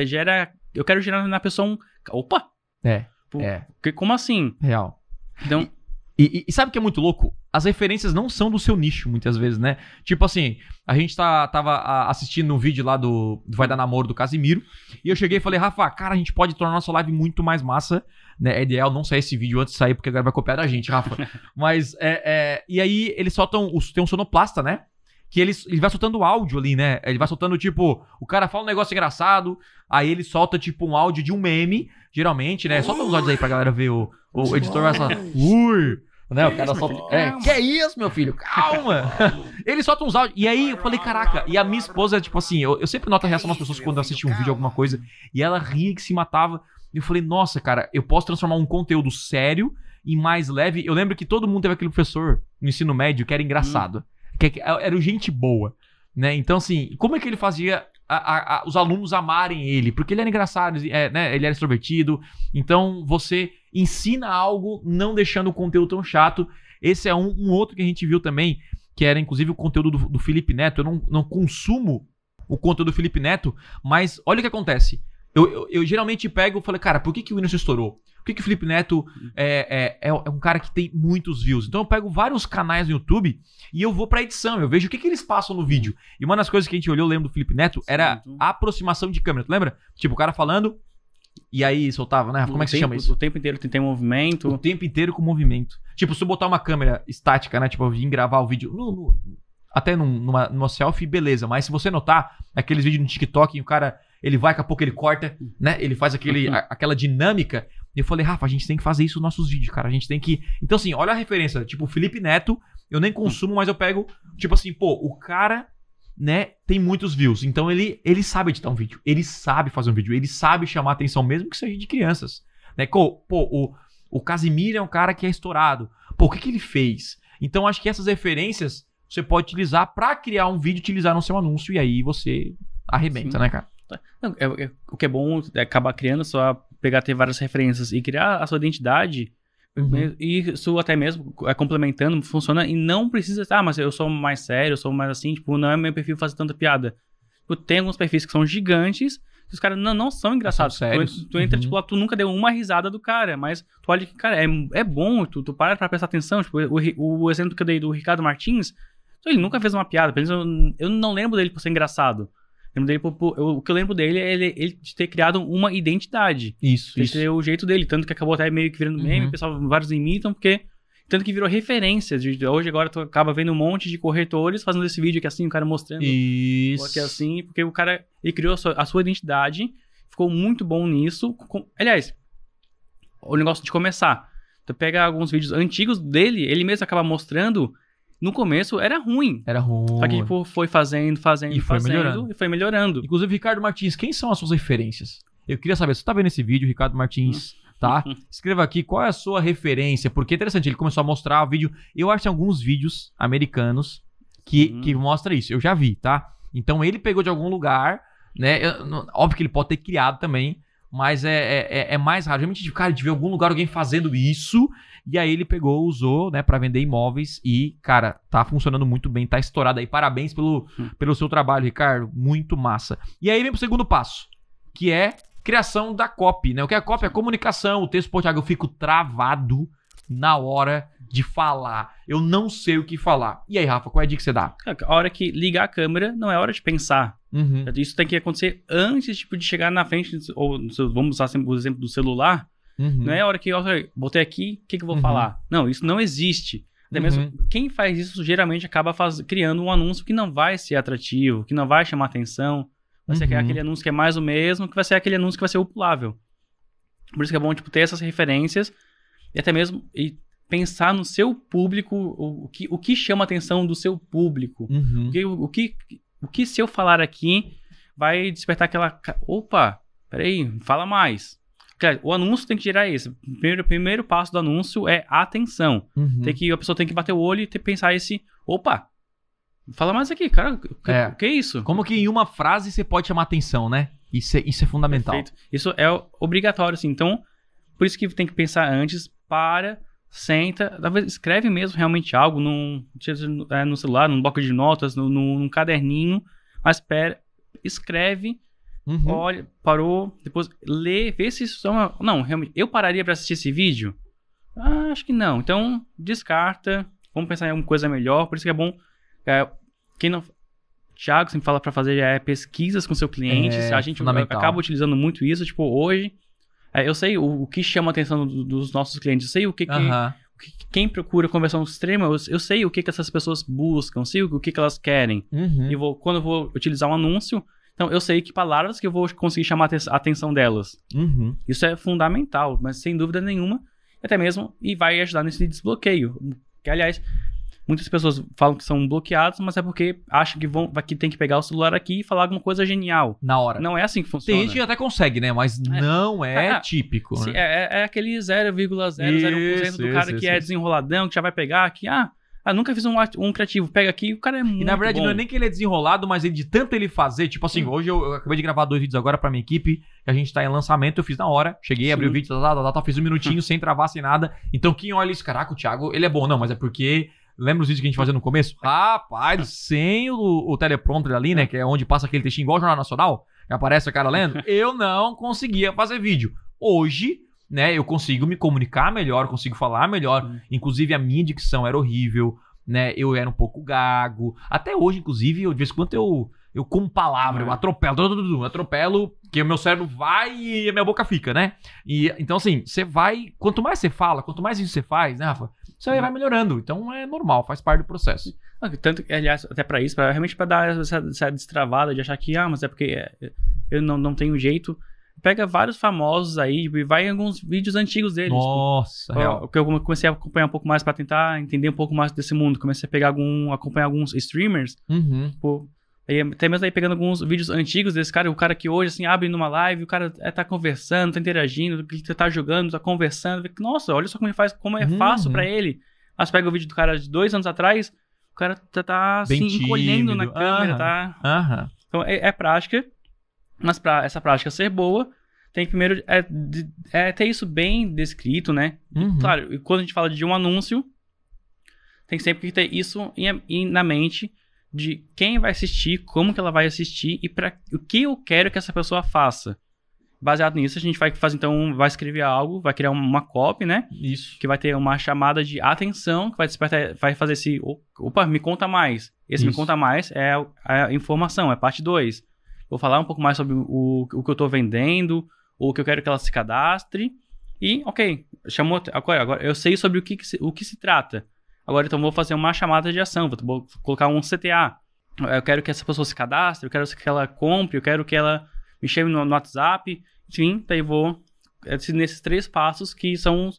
[SPEAKER 2] gera, eu quero gerar na pessoa um, opa! É, tipo,
[SPEAKER 1] é. Que, como assim? Real. Então... E, e, e sabe o que é muito louco? as referências não são do seu nicho, muitas vezes, né? Tipo assim, a gente tá, tava assistindo um vídeo lá do, do Vai Dar Namoro do Casimiro, e eu cheguei e falei, Rafa, cara, a gente pode tornar nossa live muito mais massa, né? É ideal não sair esse vídeo antes de sair, porque agora vai copiar da gente, Rafa. Mas, é, é, e aí eles soltam, tem um sonoplasta, né? que ele, ele vai soltando áudio ali, né? Ele vai soltando, tipo, o cara fala um negócio engraçado, aí ele solta, tipo, um áudio de um meme, geralmente, né? Solta uns áudios aí pra galera ver o, o editor vai falar, ui! Né? o cara isso, É, que é isso, meu filho? Calma! ele solta uns áudios. E aí eu falei, caraca. E a minha esposa, tipo assim, eu, eu sempre noto a reação das pessoas quando assistem um vídeo, alguma coisa. E ela ria que se matava. E eu falei, nossa, cara, eu posso transformar um conteúdo sério em mais leve. Eu lembro que todo mundo teve aquele professor no ensino médio que era engraçado. Hum. Que é, era gente boa. Né? Então, assim, como é que ele fazia a, a, a, os alunos amarem ele? Porque ele era engraçado, é, né? ele era extrovertido. Então, você ensina algo não deixando o conteúdo tão chato. Esse é um, um outro que a gente viu também, que era inclusive o conteúdo do, do Felipe Neto. Eu não, não consumo o conteúdo do Felipe Neto, mas olha o que acontece. Eu, eu, eu geralmente pego e falo, cara, por que, que o Windows estourou? Por que, que o Felipe Neto é, é, é, é um cara que tem muitos views? Então eu pego vários canais no YouTube e eu vou pra edição, eu vejo o que, que eles passam no vídeo. E uma das coisas que a gente olhou, lembro do Felipe Neto, era a aproximação de câmera, tu lembra? Tipo, o cara falando, e aí soltava, né? Como é que se chama isso? O tempo inteiro tem movimento. O tempo inteiro com movimento. Tipo, se eu botar uma câmera estática, né? Tipo, eu vim gravar o vídeo. No, no, até num, numa, numa selfie, beleza. Mas se você notar aqueles vídeos no TikTok, o cara ele vai, daqui a pouco ele corta, né? Ele faz aquele, uhum. a, aquela dinâmica. E eu falei, Rafa, a gente tem que fazer isso nos nossos vídeos, cara. A gente tem que. Então, assim, olha a referência. Tipo, Felipe Neto, eu nem consumo, mas eu pego. Tipo assim, pô, o cara né, tem muitos views. Então ele, ele sabe editar um vídeo, ele sabe fazer um vídeo, ele sabe chamar atenção, mesmo que seja de crianças. Né? Pô, o, o Casimiro é um cara que é estourado. Pô, o que, que ele fez? Então acho que essas referências você pode utilizar para criar um vídeo, utilizar no seu anúncio e aí você arrebenta, Sim. né, cara?
[SPEAKER 2] Tá. Não, é, é, o que é bom é acabar criando, só pegar ter várias referências e criar a sua identidade Uhum. Né? isso até mesmo, é, complementando, funciona e não precisa ah, mas eu sou mais sério, eu sou mais assim, tipo, não é meu perfil fazer tanta piada. Tipo, tem alguns perfis que são gigantes, que os caras não, não são engraçados. São tu, tu, entra, uhum. tipo, lá, tu nunca deu uma risada do cara, mas tu olha que, cara, é, é bom, tu, tu para pra prestar atenção. Tipo, o, o exemplo que eu dei do Ricardo Martins, ele nunca fez uma piada, pelo menos eu, eu não lembro dele por ser engraçado dele, eu, o que eu lembro dele é ele, ele ter criado uma identidade.
[SPEAKER 1] Isso, isso. Ter
[SPEAKER 2] o jeito dele, tanto que acabou até meio que virando meme, uhum. o pessoal vários imitam, então, porque tanto que virou referências hoje agora tu acaba vendo um monte de corretores fazendo esse vídeo aqui assim, o cara mostrando. Isso. Aqui assim, porque o cara ele criou a sua, a sua identidade, ficou muito bom nisso. Com, aliás, o negócio de começar. Tu pega alguns vídeos antigos dele, ele mesmo acaba mostrando no
[SPEAKER 1] começo era ruim. Era ruim. Só que tipo, foi fazendo, fazendo, e foi fazendo, melhorando. e foi melhorando. Inclusive, Ricardo Martins, quem são as suas referências? Eu queria saber, você tá vendo esse vídeo, Ricardo Martins, hum. tá? Escreva aqui qual é a sua referência, porque é interessante, ele começou a mostrar o vídeo. Eu acho que tem alguns vídeos americanos que, hum. que mostra isso. Eu já vi, tá? Então ele pegou de algum lugar, né? Eu, óbvio que ele pode ter criado também, mas é, é, é, é mais raro. Geralmente, cara, de ver algum lugar alguém fazendo isso e aí ele pegou, usou, né, para vender imóveis e, cara, tá funcionando muito bem, tá estourado aí. Parabéns pelo, hum. pelo seu trabalho, Ricardo. Muito massa. E aí vem pro segundo passo, que é criação da copy, né? O que é copy é comunicação, o texto, pô, Thiago, eu fico travado na hora de falar. Eu não sei o que falar. E
[SPEAKER 2] aí, Rafa, qual é a dica que você dá?
[SPEAKER 1] É, a hora que ligar a
[SPEAKER 2] câmera não é hora de pensar. Uhum. Isso tem que acontecer antes tipo, de chegar na frente, ou vamos usar sempre o exemplo do celular, Uhum. Não é a uhum. hora que eu botei aqui, o que, que eu vou uhum. falar? Não, isso não existe. Até mesmo uhum. quem faz isso geralmente acaba faz, criando um anúncio que não vai ser atrativo, que não vai chamar atenção. Vai ser uhum. aquele anúncio que é mais o mesmo, que vai ser aquele anúncio que vai ser upulável. Por isso que é bom tipo, ter essas referências e até mesmo e pensar no seu público, o, o, que, o que chama a atenção do seu público. Uhum. O, que, o, que, o que se eu falar aqui vai despertar aquela. Opa, peraí, fala mais o anúncio tem que gerar isso. O primeiro, primeiro passo do anúncio é atenção. Uhum. Tem que, a pessoa tem que bater o olho e ter, pensar esse, opa, fala mais aqui, cara, o é. que, é. isso? Como que em uma frase você pode chamar
[SPEAKER 1] atenção, né? Isso é, isso é fundamental. Perfeito.
[SPEAKER 2] Isso é obrigatório, assim. Então, por isso que tem que pensar antes, para, senta, talvez escreve mesmo realmente algo num, é, no celular, num bloco de notas, num, num caderninho, mas pera, escreve Uhum. Olha, parou, depois lê, vê se isso é uma... Não, realmente, eu pararia para assistir esse vídeo? Ah, acho que não. Então, descarta, vamos pensar em alguma coisa melhor. Por isso que é bom. É, quem não. Tiago sempre fala para fazer é, pesquisas com seu cliente. É, a gente acaba utilizando muito isso. Tipo, hoje, é, eu sei o, o, que chama a atenção do, dos nossos clientes. Eu sei o que, que, que quem procura conversão extrema, eu, eu, sei o que, que essas pessoas buscam, sei o, o que, que elas querem. Uhum. E vou, quando eu vou utilizar um anúncio, então, eu sei que palavras que eu vou conseguir chamar a atenção delas. Uhum. Isso é fundamental, mas sem dúvida nenhuma, até mesmo, e vai ajudar nesse desbloqueio. Que, aliás, muitas pessoas falam que são bloqueados, mas é porque acham que vão que tem que pegar o celular aqui e falar alguma coisa genial. Na hora.
[SPEAKER 1] Não é assim que funciona. Tem gente que até consegue, né? Mas é. não é ah, ah típico. Né?
[SPEAKER 2] É, é, é aquele 0,001% do cara isso, que é isso, é desenroladão, que já vai pegar que ah, ah, nunca fiz um, um
[SPEAKER 1] criativo. Pega aqui, o cara é muito. E na verdade, bom. não é nem que ele é desenrolado, mas ele, de tanto ele fazer, tipo assim, Sim. hoje eu, eu, acabei de gravar dois vídeos agora pra minha equipe, que a gente tá em lançamento, eu fiz na hora. Cheguei, Sim. abri o vídeo, tá, tá, tá, tá, fiz um minutinho sem travar, sem nada. Então, quem olha isso, caraca, o Thiago, ele é bom, não, mas é porque. Lembra os vídeos que a gente fazia no começo? Rapaz, sem o, o teleprompter ali, né? Que é onde passa aquele textinho igual o Jornal Nacional, que aparece o cara lendo. eu não conseguia fazer vídeo. Hoje, né? Eu consigo me comunicar melhor, consigo falar melhor. Uhum. Inclusive, a minha dicção era horrível, né? Eu era um pouco gago. Até hoje, inclusive, eu, de vez em quando eu, eu como palavra, uhum. eu atropelo, atropelo, que o meu cérebro vai e a minha boca fica, né? E, então, assim, você vai. Quanto mais você fala, quanto mais isso você faz, né, Rafa? Você aí vai uhum. melhorando. Então é normal, faz parte do processo.
[SPEAKER 2] Tanto que, aliás, até para isso, pra, realmente para dar essa, essa, destravada de achar que, ah, mas é porque é, eu não, não tenho jeito pega vários famosos aí e vai em alguns vídeos antigos deles. Tipo, nossa, tipo, real. Que eu comecei a acompanhar um pouco mais para tentar entender um pouco mais desse mundo. Comecei a pegar algum, acompanhar alguns streamers. Uhum. Tipo, aí, até mesmo aí pegando alguns vídeos antigos desse cara, o cara que hoje, assim, abre numa live, o cara é, tá conversando, tá interagindo, tá jogando, tá conversando. Nossa, olha só como ele faz, como é uhum. fácil para ele. Mas pega o vídeo do cara de dois anos atrás, o cara tá, tá se assim, encolhendo na câmera, tá? Aham. Então é, é prática. Mas para essa prática ser boa, tem que primeiro é, é ter isso bem descrito, né? Uhum. Claro, quando a gente fala de um anúncio, tem sempre que ter isso em, em, na mente de quem vai assistir, como que ela vai assistir e para o que eu quero que essa pessoa faça. Baseado nisso, a gente vai fazer então, vai escrever algo, vai criar uma copy, né? Isso. Que vai ter uma chamada de atenção, que vai despertar, vai fazer esse, opa, me conta mais. Esse isso. me conta mais é a, é a informação, é parte 2 vou falar um pouco mais sobre o, o que eu estou vendendo, ou o que eu quero que ela se cadastre. E, ok, chamou. Agora eu sei sobre o que, que se, o que se trata. Agora então vou fazer uma chamada de ação, vou colocar um CTA. Eu quero que essa pessoa se cadastre, eu quero que ela compre, eu quero que ela me chame no, no WhatsApp. Enfim, daí vou. É, nesses três passos que são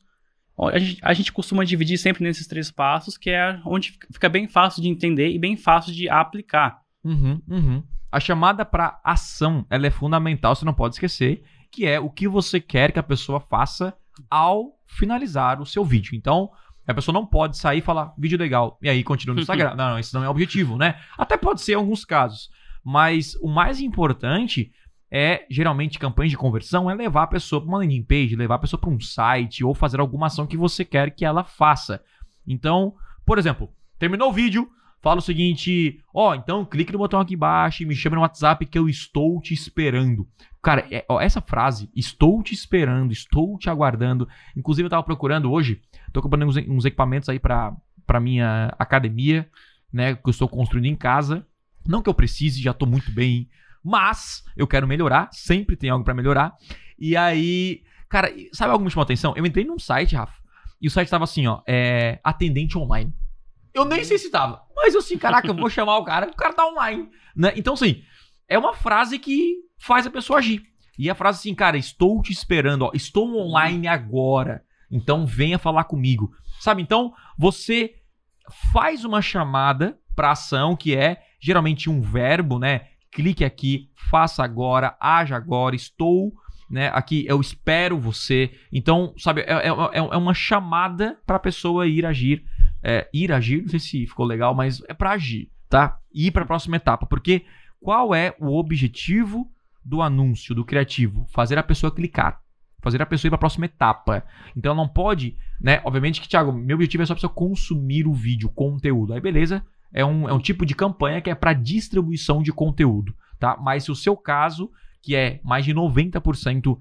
[SPEAKER 2] a gente, a gente, costuma dividir sempre nesses três passos, que é onde fica bem fácil de
[SPEAKER 1] entender e bem fácil de aplicar. Uhum, uhum. A chamada para ação, ela é fundamental, você não pode esquecer, que é o que você quer que a pessoa faça ao finalizar o seu vídeo. Então, a pessoa não pode sair e falar vídeo legal e aí continua no Instagram. não, não, isso não é o objetivo, né? Até pode ser em alguns casos, mas o mais importante é geralmente campanha de conversão é levar a pessoa para uma landing page, levar a pessoa para um site ou fazer alguma ação que você quer que ela faça. Então, por exemplo, terminou o vídeo, fala o seguinte: ó, oh, então clique no botão aqui embaixo e me chama no WhatsApp que eu estou te esperando. Cara, é, ó, essa frase, estou te esperando, estou te aguardando. Inclusive, eu tava procurando hoje, tô comprando uns, uns equipamentos aí pra, pra minha academia, né, que eu estou construindo em casa. Não que eu precise, já tô muito bem, mas eu quero melhorar, sempre tem algo para melhorar. E aí, cara, sabe algo que me chamou a atenção? Eu entrei num site, Rafa, e o site tava assim, ó, é, atendente online. Eu nem sei se tava. Mas eu assim, caraca, eu vou chamar o cara, o cara tá online. Né? Então, assim, é uma frase que faz a pessoa agir. E a frase assim, cara, estou te esperando, ó, estou online agora. Então venha falar comigo. Sabe? Então, você faz uma chamada para ação que é geralmente um verbo, né? Clique aqui, faça agora, haja agora, estou né? Aqui eu espero você. Então, sabe, é, é, é, é uma chamada para a pessoa ir agir é, ir agir, não sei se ficou legal, mas é para agir, tá? E ir para a próxima etapa, porque qual é o objetivo do anúncio, do criativo? Fazer a pessoa clicar, fazer a pessoa ir para a próxima etapa. Então ela não pode, né? Obviamente que, Thiago, meu objetivo é só a pessoa consumir o vídeo, o conteúdo. Aí beleza, é um, é um tipo de campanha que é para distribuição de conteúdo, tá? Mas se o seu caso, que é mais de 90%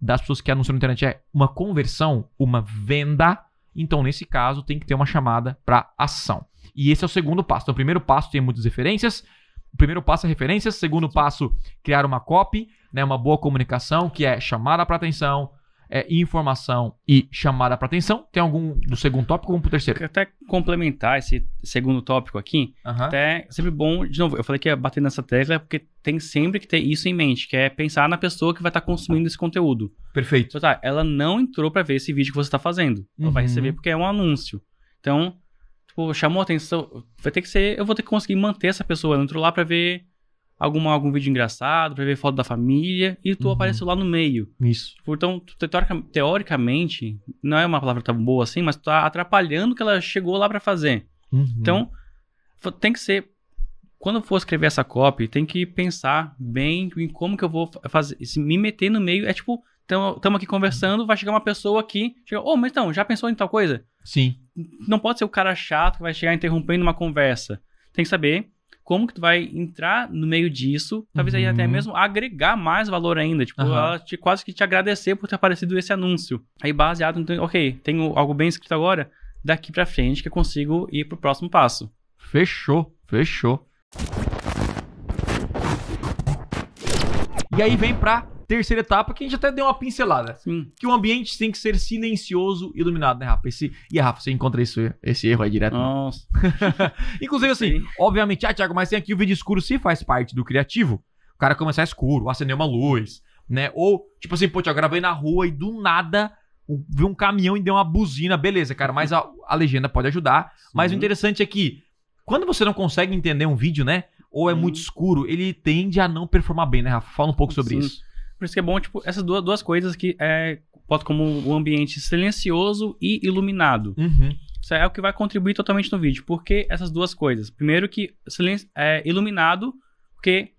[SPEAKER 1] das pessoas que anunciam na internet é uma conversão, uma venda, então, nesse caso, tem que ter uma chamada para ação. E esse é o segundo passo. Então, o primeiro passo tem muitas referências. O primeiro passo é referências. O segundo passo, criar uma copy, né, uma boa comunicação, que é chamada para atenção, é, informação e chamada para atenção. Tem algum do segundo tópico ou um pro terceiro? Até complementar esse segundo tópico
[SPEAKER 2] aqui, uhum. até é sempre bom, de novo, eu falei que ia bater nessa tecla porque tem sempre que ter isso em mente, que é pensar na pessoa que vai estar tá consumindo esse conteúdo. Perfeito. Então, tá, ela não entrou para ver esse vídeo que você está fazendo. Ela uhum. vai receber porque é um anúncio. Então, tipo, chamou atenção, vai ter que ser, eu vou ter que conseguir manter essa pessoa, ela entrou lá para ver algum algum vídeo engraçado, pra ver foto da família, e tu uhum. apareceu lá no meio. Isso. Tipo, então, teórica teoricamente, não é uma palavra tão boa assim, mas tu tá atrapalhando o que ela chegou lá para fazer. Uhum. Então, tem que ser. Quando eu for escrever essa copy, tem que pensar bem em como que eu vou fazer. Se me meter no meio, é tipo, estamos aqui conversando, vai chegar uma pessoa aqui, chega, oh, mas então, já pensou em tal coisa? Sim. Não pode ser o cara chato que vai chegar interrompendo uma conversa. Tem que saber como que tu vai entrar no meio disso, talvez uhum. aí até uhum. mesmo agregar mais valor ainda, tipo, uhum. ela te, quase que te agradecer por ter aparecido esse anúncio. Aí baseado, então, ok, tenho algo bem escrito agora, daqui para frente que eu consigo ir pro próximo passo.
[SPEAKER 1] Fechou, fechou. E aí vem pra terceira etapa, que a gente até deu uma pincelada. Sim. Que o ambiente tem que ser silencioso e iluminado, né, Rafa? Esse... E, Rafa, você encontra isso, esse erro aí direto. Né? Nossa. Inclusive, assim, Sim. obviamente, ah, Thiago, mas tem aqui o vídeo escuro, se faz parte do criativo, o cara começar escuro, acender uma luz, né? Ou, tipo assim, pô, Thiago, gravei na rua e do nada vi um caminhão e deu uma buzina, beleza, cara, mas a, a legenda pode ajudar. Sim. Mas o interessante é que, quando você não consegue entender um vídeo, né? Ou é hum. muito escuro, ele tende a não performar bem, né, Rafa? Fala um pouco sobre Sim. isso. Por isso que é bom, tipo, essas duas, duas coisas que é, bota como um ambiente
[SPEAKER 2] silencioso e iluminado. Uhum. Isso é o que vai contribuir totalmente no vídeo. Por que essas duas coisas? Primeiro que silencio, é, iluminado, porque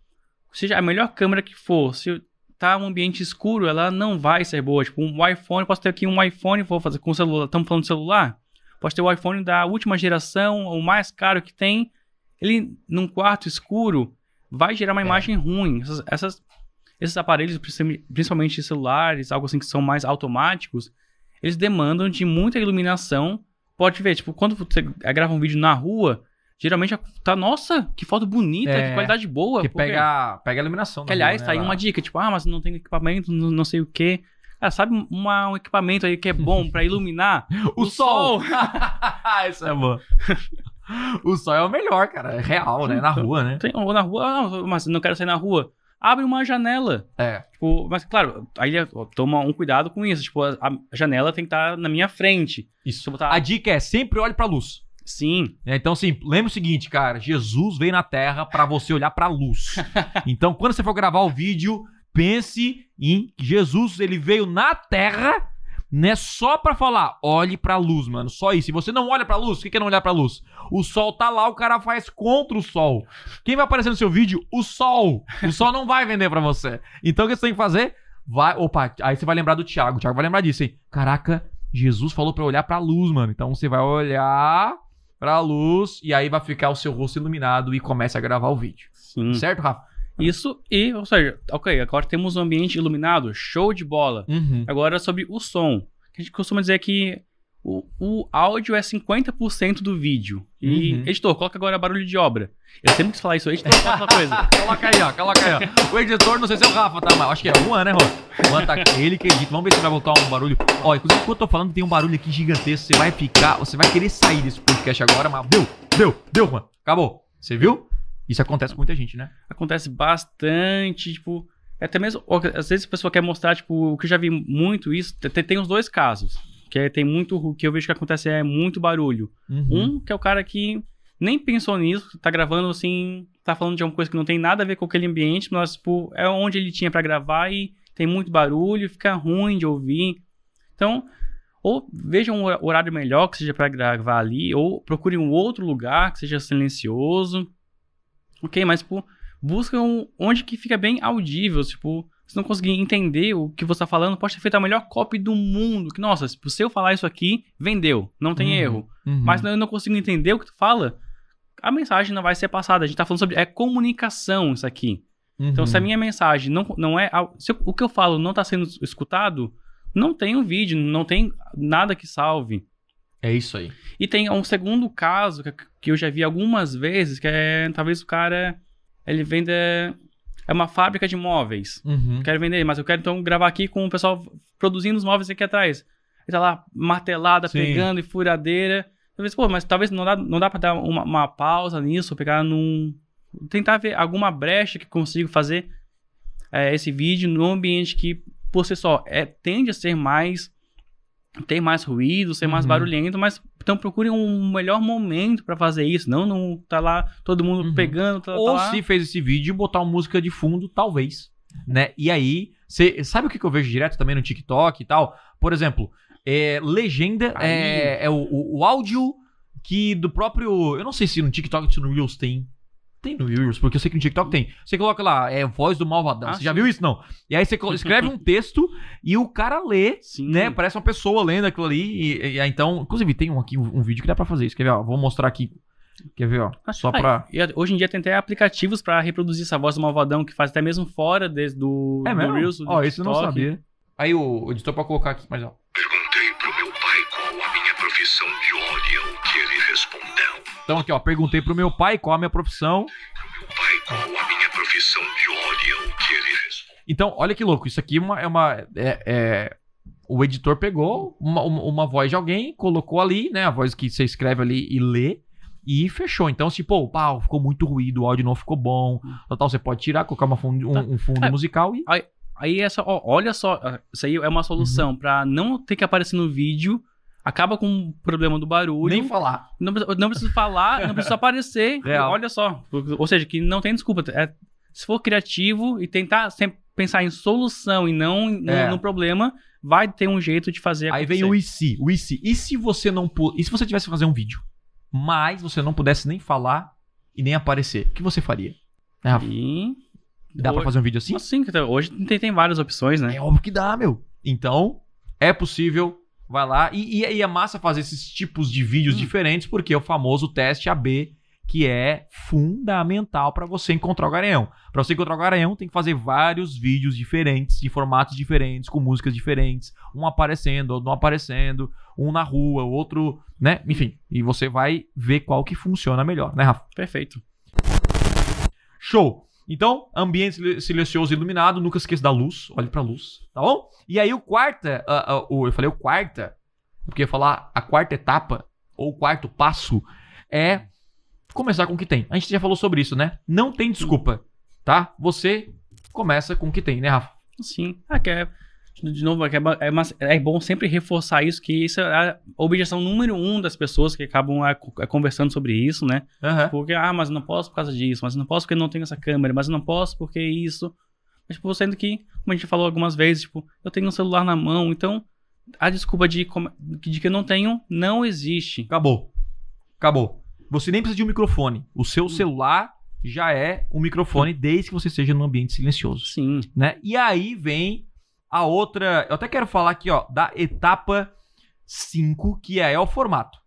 [SPEAKER 2] seja a melhor câmera que for, se tá um ambiente escuro, ela não vai ser boa. Tipo, um iPhone, posso ter aqui um iPhone, vou fazer com celular, estamos falando de celular, posso ter o um iPhone da última geração, o mais caro que tem, ele num quarto escuro vai gerar uma é. imagem ruim. Essas, essas, esses aparelhos, principalmente celulares, algo assim que são mais automáticos, eles demandam de muita iluminação. Pode ver, tipo, quando você grava um vídeo na rua, geralmente tá, nossa, que foto bonita, é, que qualidade boa. Que porque... pega, pega a iluminação. Que, aliás, rua, né, tá aí lá. uma dica, tipo, ah, mas não tem equipamento, não, não sei o quê. Ah, sabe uma, um equipamento aí que é bom para iluminar? o, o, sol! sol. Isso é bom. o sol é o melhor, cara. É real, né? Então, na rua, né? Tem, ou na rua, ah, mas não quero sair na rua abre uma janela. É. Tipo, mas claro, aí é, toma um cuidado com isso. Tipo, a, a janela tem que estar tá na
[SPEAKER 1] minha frente. Isso. Botar... A dica é sempre olhe pra luz. Sim. É, então, assim, lembra o seguinte, cara. Jesus veio na Terra para você olhar pra luz. então, quando você for gravar o vídeo, pense em Jesus. Ele veio na Terra não é só para falar, olhe pra luz, mano. Só isso. Se você não olha pra luz, o que é não olhar pra luz? O sol tá lá, o cara faz contra o sol. Quem vai aparecer no seu vídeo? O sol. O sol não vai vender pra você. Então o que você tem que fazer? Vai, opa, aí você vai lembrar do Tiago. O Tiago vai lembrar disso, hein? Caraca, Jesus falou para olhar pra luz, mano. Então você vai olhar pra luz e aí vai ficar o seu rosto iluminado e começa a gravar o vídeo. Sim. Certo, Rafa? É. Isso e, ou seja, ok,
[SPEAKER 2] agora temos um ambiente iluminado, show de bola. Uhum. Agora é sobre o som. A gente costuma dizer que o, o áudio é 50% do vídeo. E, uhum. editor, coloca agora barulho
[SPEAKER 1] de obra. Eu sempre quis falar isso, editor, coloca outra coisa. coloca aí, ó, coloca aí, ó. O editor, não sei se é o Rafa, tá? Mas acho que é o Juan, né, Rô? Juan tá ele que edita. Vamos ver se vai voltar um barulho. Ó, inclusive, enquanto eu tô falando, tem um barulho aqui gigantesco. Você vai ficar, você vai querer sair desse podcast agora, mas deu, deu, deu, Juan. Acabou. Você viu? Isso acontece com muita gente, né? Acontece bastante, tipo. É
[SPEAKER 2] até mesmo, às vezes a pessoa quer mostrar, tipo, o que eu já vi muito isso. Tem, tem os dois casos. Que é, tem muito. O que eu vejo que acontece é muito barulho. Uhum. Um, que é o cara que nem pensou nisso, tá gravando assim, tá falando de alguma coisa que não tem nada a ver com aquele ambiente, mas, tipo, é onde ele tinha para gravar e tem muito barulho, fica ruim de ouvir. Então, ou veja um horário melhor que seja para gravar ali, ou procure um outro lugar que seja silencioso. Ok, mas, tipo, busca um, onde que fica bem audível, tipo, se não conseguir entender o que você tá falando, pode ter feito a melhor copy do mundo. Que, nossa, tipo, se eu falar isso aqui, vendeu, não tem uhum, erro. Uhum. Mas eu não consigo entender o que tu fala, a mensagem não vai ser passada. A gente tá falando sobre. É comunicação isso aqui. Uhum. Então, se a uhum. minha mensagem não, não é. Se o que eu falo não tá sendo escutado, não tem um vídeo, não tem nada que salve. É isso aí. E tem um segundo caso que, que eu já vi algumas vezes, que é talvez o cara ele venda é uma fábrica de móveis. Uhum. Quero vender, mas eu quero então gravar aqui com o pessoal produzindo os móveis aqui atrás. Ele tá lá martelada, Sim. pegando e furadeira. Talvez, pô, mas talvez não dá, não dá pra dar uma, uma pausa nisso, pegar num. Tentar ver alguma brecha que consigo fazer é, esse vídeo num ambiente que, por si só, é, tende a ser mais tem mais ruído, ser mais uhum. barulhento, mas então procure um melhor momento para fazer isso, não não tá lá
[SPEAKER 1] todo mundo uhum. pegando, tá, tá Ou tá se fez esse vídeo botar uma música de fundo, talvez, né? E aí, você sabe o que, que eu vejo direto também no TikTok e tal? Por exemplo, é, legenda aí. é, é o, o, o áudio que do próprio, eu não sei se no TikTok se no Reels tem tem no Reels, porque eu sei que no TikTok tem. Você coloca lá, é voz do malvadão. Ah, você já viu isso? Não. E aí você escreve um texto e o cara lê, sim, né? Parece uma pessoa lendo aquilo ali. E, e então, inclusive, tem um aqui, um, um vídeo que dá pra fazer isso. Quer ver? Ó, vou mostrar aqui. Quer ver, ó? só ah, pra...
[SPEAKER 2] É, hoje em dia tem até aplicativos pra reproduzir essa voz do malvadão que faz até mesmo fora de, do,
[SPEAKER 1] é mesmo? do Reels. Do ó, isso eu não sabia. Aí o, o editor pode colocar aqui, mas ó. Então aqui, ó, perguntei pro meu pai qual a minha profissão. Meu pai, qual a minha profissão de olha o que ele Então, olha que louco, isso aqui é uma. É uma é, é, o editor pegou uma, uma, voz de alguém, colocou ali, né? A voz que você escreve ali e lê. E fechou. Então, se, pô, ficou muito ruído, o áudio não ficou bom, tal, tal, você pode tirar, colocar uma fundo, um, tá. um fundo é. musical e.
[SPEAKER 2] Aí, aí essa, ó, olha só, ah, isso aí é uma solução uhum. para não ter que aparecer no vídeo acaba com o problema do barulho. Nem falar. Não, não precisa falar, não precisa aparecer. Real. Olha só. Ou seja, que não tem desculpa. É, se for criativo e tentar sempre pensar
[SPEAKER 1] em solução e não é. no, no, problema, vai ter um jeito de fazer acontecer. Aí vem o e se, o e se. E se você não e se você tivesse que fazer um vídeo, mas você não pudesse nem falar e nem aparecer, o que você faria? É, né, e... Dá hoje... para fazer um vídeo assim? Sim, hoje tem, tem várias opções, né? É óbvio que dá, meu. Então, é possível, Vai lá. E, e, e é massa fazer esses tipos de vídeos hum. diferentes, porque é o famoso teste AB, que é fundamental para você encontrar o Garanhão. Para você encontrar o Garanhão, tem que fazer vários vídeos diferentes, de formatos diferentes, com músicas diferentes, um aparecendo, outro não aparecendo, um na rua, outro, né? Enfim, e você vai ver qual que funciona melhor, né, Rafa? Perfeito. Show. Então, ambiente silencioso e iluminado, nunca esqueça da luz, olhe pra luz, tá bom? E aí o quarta, uh, uh, o, eu falei o quarta, porque ia falar a quarta etapa, ou o quarto passo, é começar com o que tem. A gente já falou sobre isso, né? Não tem desculpa, tá? Você começa com o que tem, né, Rafa? Sim. Ah, que é de novo, é, é, é, é, bom sempre reforçar isso, que isso
[SPEAKER 2] é a objeção número um das pessoas que acabam a, é, a conversando sobre isso, né? Uhum. Porque, ah, mas eu não posso por causa disso, mas eu não posso porque não tenho essa câmera, mas eu não posso porque isso. Mas, tipo, sendo que, como a gente falou algumas vezes, tipo, eu tenho um celular na mão, então a desculpa de, de
[SPEAKER 1] que eu não tenho não existe. Acabou. Acabou. Você nem precisa de um microfone. O seu hum. celular já é um microfone, desde que você esteja num ambiente silencioso. Sim. Né? E aí vem a outra, eu até quero falar aqui, ó, da etapa 5, que é o formato.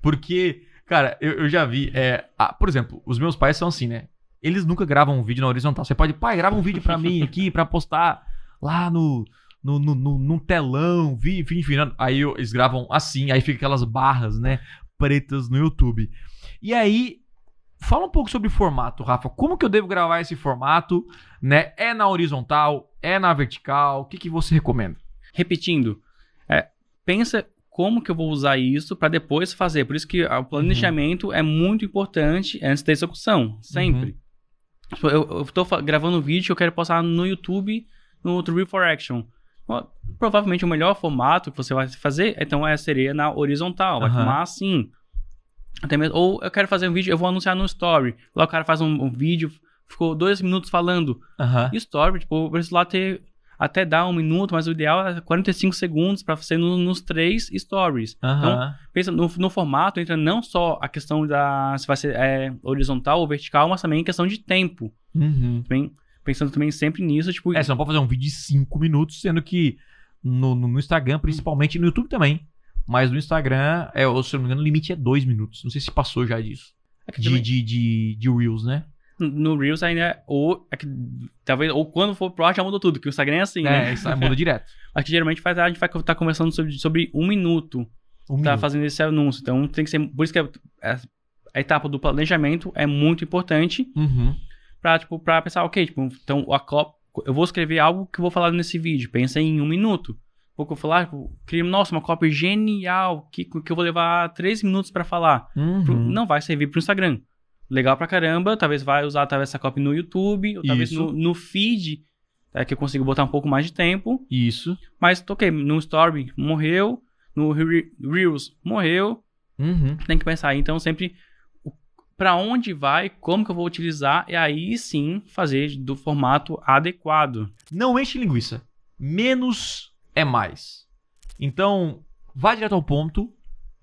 [SPEAKER 1] Porque, cara, eu, eu já vi, é, a, por exemplo, os meus pais são assim, né? Eles nunca gravam um vídeo na horizontal. Você pode, pai, grava um vídeo pra mim aqui, pra postar lá no, no, no, no, telão, vi, fim, né? Aí eles gravam assim, aí fica aquelas barras, né? Pretas no YouTube. E aí Fala um pouco sobre o formato, Rafa. Como que eu devo gravar esse formato? Né? É na horizontal? É na vertical? O que, que você recomenda? Repetindo, é, pensa como
[SPEAKER 2] que eu vou usar isso para depois fazer. Por isso que ah, o uhum. planejamento uhum. é muito importante antes da execução, sempre. Uhum. Tipo, eu estou gravando um vídeo que eu quero postar no YouTube, no True for Action. Provavelmente o melhor formato que você vai fazer, então, é, seria na horizontal. Vai filmar assim. Até mesmo, ou eu quero fazer um vídeo, eu vou anunciar no story. Lá o cara faz um, um vídeo, ficou dois minutos falando. Uhum. E story, tipo, eu preciso lá ter até dar um minuto, mas o ideal é 45 segundos para ser no, nos três stories. Uhum. Então, pensa no, no, formato, entra não só a questão da se vai ser é, horizontal
[SPEAKER 1] ou vertical, mas também questão de tempo. Uhum. Também, pensando também sempre nisso, tipo. É, você não pode fazer um vídeo de cinco minutos, sendo que no, no Instagram, principalmente, e no YouTube também. Mas no Instagram, é, se eu não me engano, o limite é dois minutos. Não sei se passou já disso. É de, de, de, de Reels, né?
[SPEAKER 2] no Reels ainda, é ou é que, talvez, ou quando for pro ar já mudou tudo, que o Instagram é assim, é, né? Isso muda direto. Acho que geralmente faz, a gente vai estar tá conversando sobre, sobre um minuto. Um tá minuto. fazendo esse anúncio. Então tem que ser. Por isso que a, é, a, etapa do planejamento é muito importante. Uhum. Pra, tipo, pra pensar, ok, tipo, então a, eu vou escrever algo que eu vou falar nesse vídeo. Pensa em um minuto pouco falar, nossa, uma cópia genial, que, que eu vou levar três minutos para falar.
[SPEAKER 1] Uhum. Pro, não
[SPEAKER 2] vai servir pro Instagram. Legal pra caramba, talvez vai usar talvez essa cópia no YouTube, ou talvez no, no, feed, né, que eu consigo botar um pouco mais de tempo. Isso. Mas, ok, no Story morreu, no Re Reels morreu. Uhum. Tem que pensar, então, sempre para onde vai, como que eu vou utilizar, e aí sim fazer do formato adequado. Não
[SPEAKER 1] enche linguiça. Menos é mais. Então, vá direto ao ponto,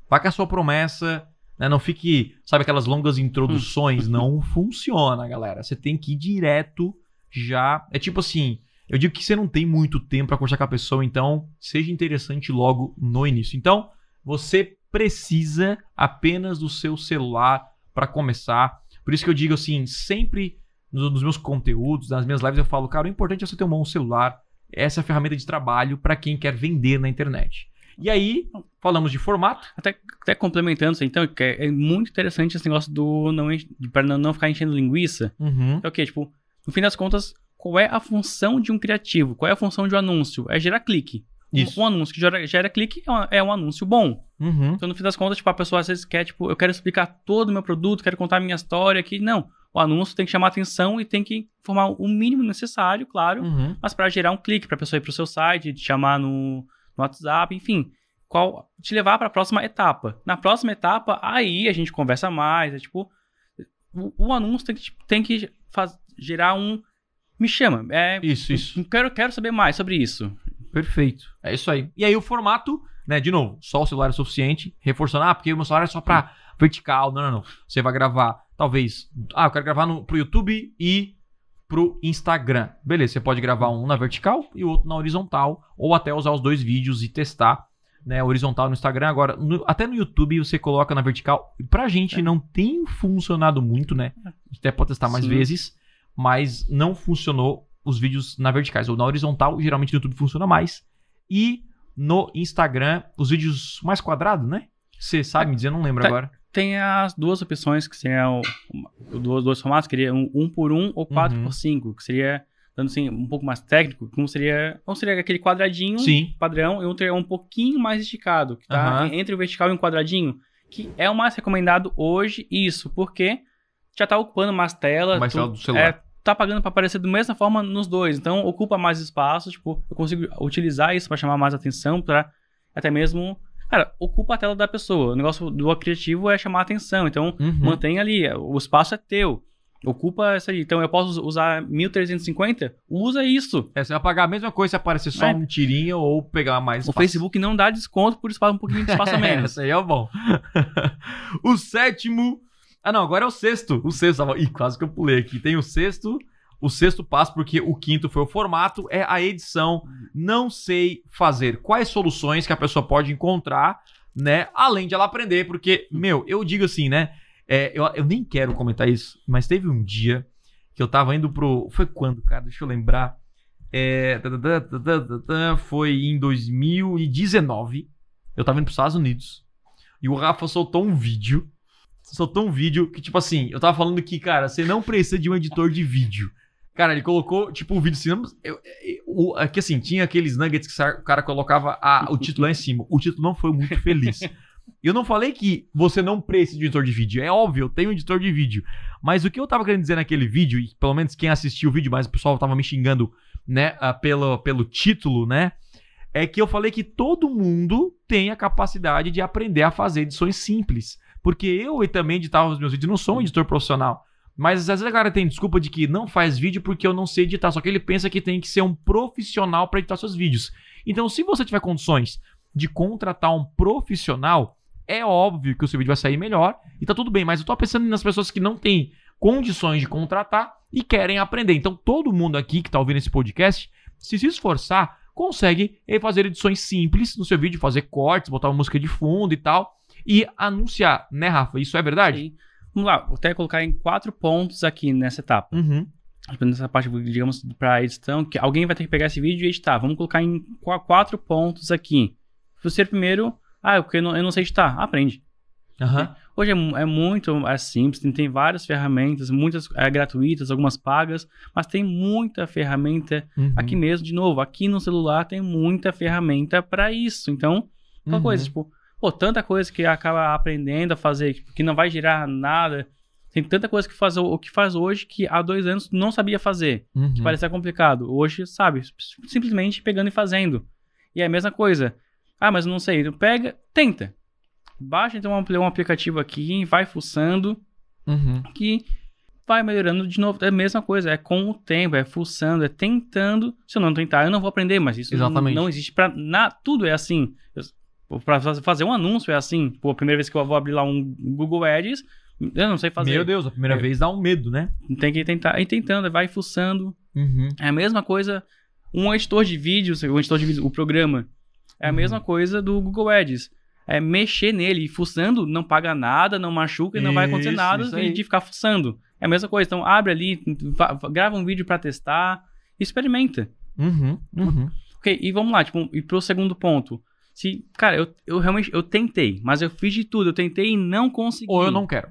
[SPEAKER 1] vá com a sua promessa, né? não fique, sabe, aquelas longas introduções. Hum. não funciona, galera. Você tem que ir direto já. É tipo assim, eu digo que você não tem muito tempo para conversar com a pessoa, então seja interessante logo no início. Então, você precisa apenas do seu celular para começar. Por isso que eu digo assim, sempre nos meus conteúdos, nas minhas lives, eu falo, cara, o importante é você ter um bom celular, essa é ferramenta de trabalho para quem quer vender na internet. E aí, falamos de formato. Até, até complementando isso, então, que é, é muito interessante esse negócio do não para
[SPEAKER 2] não, não ficar enchendo linguiça. Uhum. É o quê? Tipo, no fim das contas, qual é a função de um criativo? Qual é a função de um anúncio? É gerar clique. Isso. Um, um anúncio que gera, gera clique é, é um, anúncio bom. Uhum. Então, no fim das contas, tipo, a pessoa às vezes quer, tipo, eu quero explicar todo o meu produto, quero contar a minha história aqui. Não o anúncio tem que chamar atenção e tem que informar o mínimo necessário, claro, uhum. mas para gerar um clique, para a pessoa ir para o seu site, te chamar no, no WhatsApp, enfim, qual te levar para a próxima etapa. Na próxima etapa, aí a gente conversa mais, é tipo, o, o anúncio tem que, tem que faz, gerar um me chama, é isso, isso. Quero,
[SPEAKER 1] quero saber mais sobre isso. Perfeito, é isso aí. E aí o formato, né? De novo, só o celular é suficiente. Reforçando, ah, porque o meu celular é só para vertical. Não, não, não. Você vai gravar talvez. Ah, eu quero gravar no, pro YouTube e pro Instagram. Beleza, você pode gravar um na vertical e o outro na horizontal, ou até usar os dois vídeos e testar. Né, horizontal no Instagram, agora no, até no YouTube você coloca na vertical. Pra gente é. não tem funcionado muito, né? É. A gente até pode testar mais Sim. vezes, mas não funcionou os vídeos na verticais ou na horizontal. Geralmente no YouTube funciona mais. E no Instagram, os vídeos mais quadrados, né? Você sabe é. me dizer, não lembro tá, agora tem as duas opções, que seriam
[SPEAKER 2] dois, dois formatos, que seria um, um por um ou quatro uhum. por cinco, que seria, dando assim, um pouco mais técnico, um seria, um seria aquele quadradinho Sim. padrão e outro é um pouquinho mais esticado, que tá uhum. entre o vertical e um quadradinho, que é o mais recomendado hoje, isso, porque já tá ocupando mais tela. Mais tu, tela do celular. É, tá pagando para aparecer da mesma forma nos dois, então ocupa mais espaço, tipo, eu consigo utilizar isso para chamar mais atenção, para até mesmo Cara, ocupa a tela da pessoa. O negócio do criativo é chamar a atenção. Então, uhum. mantém ali. O espaço é teu. Ocupa essa aí. Então, eu posso usar 1350? Usa isso. É, você vai
[SPEAKER 1] pagar a mesma coisa se aparecer só é. um tirinho ou pegar mais espaço. O Facebook não dá desconto por espaço, um pouquinho de espaço a menos. Isso aí é o bom. o sétimo... Ah, não. Agora é o sexto. O sexto. Ih, quase que eu pulei aqui. Tem o sexto o sexto passo, porque o quinto foi o formato, é a edição. Não sei fazer. Quais soluções que a pessoa pode encontrar, né? Além de ela aprender, porque, meu, eu digo assim, né? É, eu, eu nem quero comentar isso, mas teve um dia que eu tava indo pro. Foi quando, cara? Deixa eu lembrar. É, foi em 2019. Eu tava indo pros Estados Unidos. E o Rafa soltou um vídeo. Soltou um vídeo que, tipo assim, eu tava falando que, cara, você não precisa de um editor de vídeo. Cara, ele colocou, tipo, o vídeo cinema. Assim, aqui, assim, tinha aqueles nuggets que o cara colocava a, o título lá em cima. O título não foi muito feliz. Eu não falei que você não precisa de um editor de vídeo. É óbvio, eu tenho um editor de vídeo. Mas o que eu tava querendo dizer naquele vídeo, e pelo menos quem assistiu o vídeo, mas o pessoal tava me xingando, né, ah, pelo, pelo título, né? É que eu falei que todo mundo tem a capacidade de aprender a fazer edições simples. Porque eu e também editava os meus vídeos, não sou um editor profissional. Mas às vezes a galera tem desculpa de que não faz vídeo porque eu não sei editar. Só que ele pensa que tem que ser um profissional para editar seus vídeos. Então, se você tiver condições de contratar um profissional, é óbvio que o seu vídeo vai sair melhor e tá tudo bem. Mas eu tô pensando nas pessoas que não têm condições de contratar e querem aprender. Então, todo mundo aqui que tá ouvindo esse podcast, se se esforçar, consegue fazer edições simples no seu vídeo, fazer cortes, botar uma música de fundo e tal e anunciar, né, Rafa? Isso é verdade? Sim. Vamos lá, vou até colocar em quatro
[SPEAKER 2] pontos aqui nessa etapa. Uhum. Nessa parte, digamos, para edição, que alguém vai ter que pegar esse vídeo e editar. Vamos colocar em quatro pontos aqui. Você primeiro, ah, é porque eu não, eu não sei editar. Aprende. Uhum. Hoje é, é, muito é simples, tem, tem várias ferramentas, muitas é, gratuitas, algumas pagas, mas tem muita ferramenta uhum. aqui mesmo, de novo, aqui no celular tem muita ferramenta para isso. Então, uma uhum. coisa, tipo, pô, tanta coisa que acaba aprendendo a fazer, que não vai girar nada. Tem tanta coisa que faz o que faz hoje que há dois anos não sabia fazer, uhum. que parecia complicado. Hoje, sabe, simplesmente pegando e fazendo. E é a mesma coisa. Ah, mas não sei. Pega, tenta. Baixa então um, um aplicativo aqui, vai fuçando, uhum. que vai melhorando de novo. É a mesma coisa, é com o tempo, é fuçando, é tentando. Se eu não tentar, eu não vou aprender, mas isso Exatamente. não, não existe para nada. Tudo é assim. Eu, para fazer um anúncio é assim, pô, a primeira vez que eu vou abrir lá um Google Ads, eu não sei fazer. Meu Deus, a primeira é. vez dá um medo, né? Tem que tentar, e tentando, vai fuçando. Uhum. É a mesma coisa, um editor de vídeos, o editor de vídeos, o programa, é a uhum. mesma coisa do Google Ads. É mexer nele e fuçando não paga nada, não machuca e não isso, vai acontecer nada de ficar fuçando. É a mesma coisa. Então abre ali, grava um vídeo para testar, experimenta. Uhum, uhum. Ok, e vamos lá, tipo, e pro segundo ponto. Se, cara, eu, eu realmente eu tentei, mas eu fiz de tudo, eu tentei e não consegui. Ou eu não quero.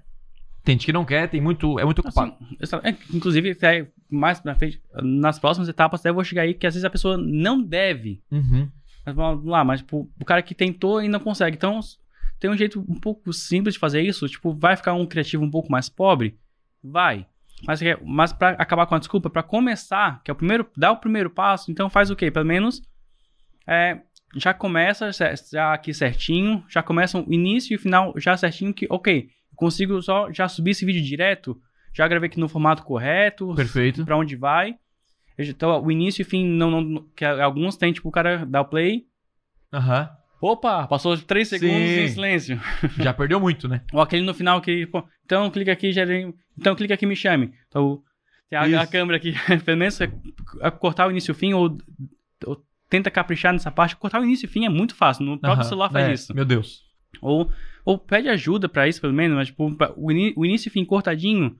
[SPEAKER 2] Tem gente que não quer, tem muito, é muito ocupado. Assim, eu, é, inclusive, até mais pra frente, nas próximas etapas, até eu vou chegar aí que às vezes a pessoa não deve. Uhum. Mas vamos lá, mas tipo, o cara que tentou e não consegue. Então, tem um jeito um pouco simples de fazer isso. Tipo, vai ficar um criativo um pouco mais pobre? Vai. Mas, mas para acabar com a desculpa, para começar, que é o primeiro, dá o primeiro passo, então faz o quê? Pelo menos é, já começa já aqui certinho, já começa o início e o final já certinho que, ok, consigo só já subir esse vídeo direto, já gravei aqui no formato correto, perfeito, para onde vai. Então, o início e fim não, não que alguns tem tipo o cara dá o play. Aham. Uhum. Opa, passou três segundos Sim. em silêncio.
[SPEAKER 1] Já perdeu muito, né?
[SPEAKER 2] Ou aquele no final que, pô, então clica aqui, já então clica aqui me chame. Então, tem a, a câmera aqui, pelo menos é, é cortar o início e o fim ou, ou tenta caprichar nessa parte. Cortar o início e fim é muito fácil. No próprio celular faz é, isso. Meu Deus. Ou, ou pede ajuda para isso, pelo menos, mas tipo, o, início e fim cortadinho.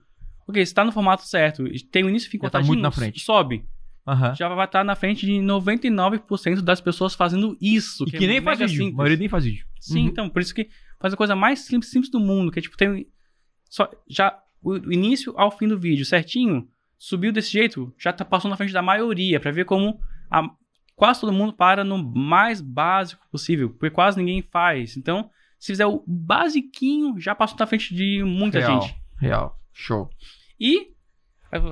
[SPEAKER 2] Ok, está no formato certo. Tem o início e fim tá cortadinho. tá muito na frente. Sobe. Uhum. Já vai estar tá na frente de 99% das pessoas fazendo isso. E que, que é nem faz vídeo. Simples. A
[SPEAKER 1] maioria nem faz vídeo. Sim, uhum. então,
[SPEAKER 2] por isso que faz a coisa mais simples, simples do mundo, que é tipo, tem. Só, já o início ao fim do vídeo certinho, subiu desse jeito, já tá, passou na frente da maioria, para ver como a quase todo mundo para no mais básico possível, porque quase ninguém faz. Então, se fizer o basiquinho, já passou na frente de muita real, gente.
[SPEAKER 1] Real, show.
[SPEAKER 2] E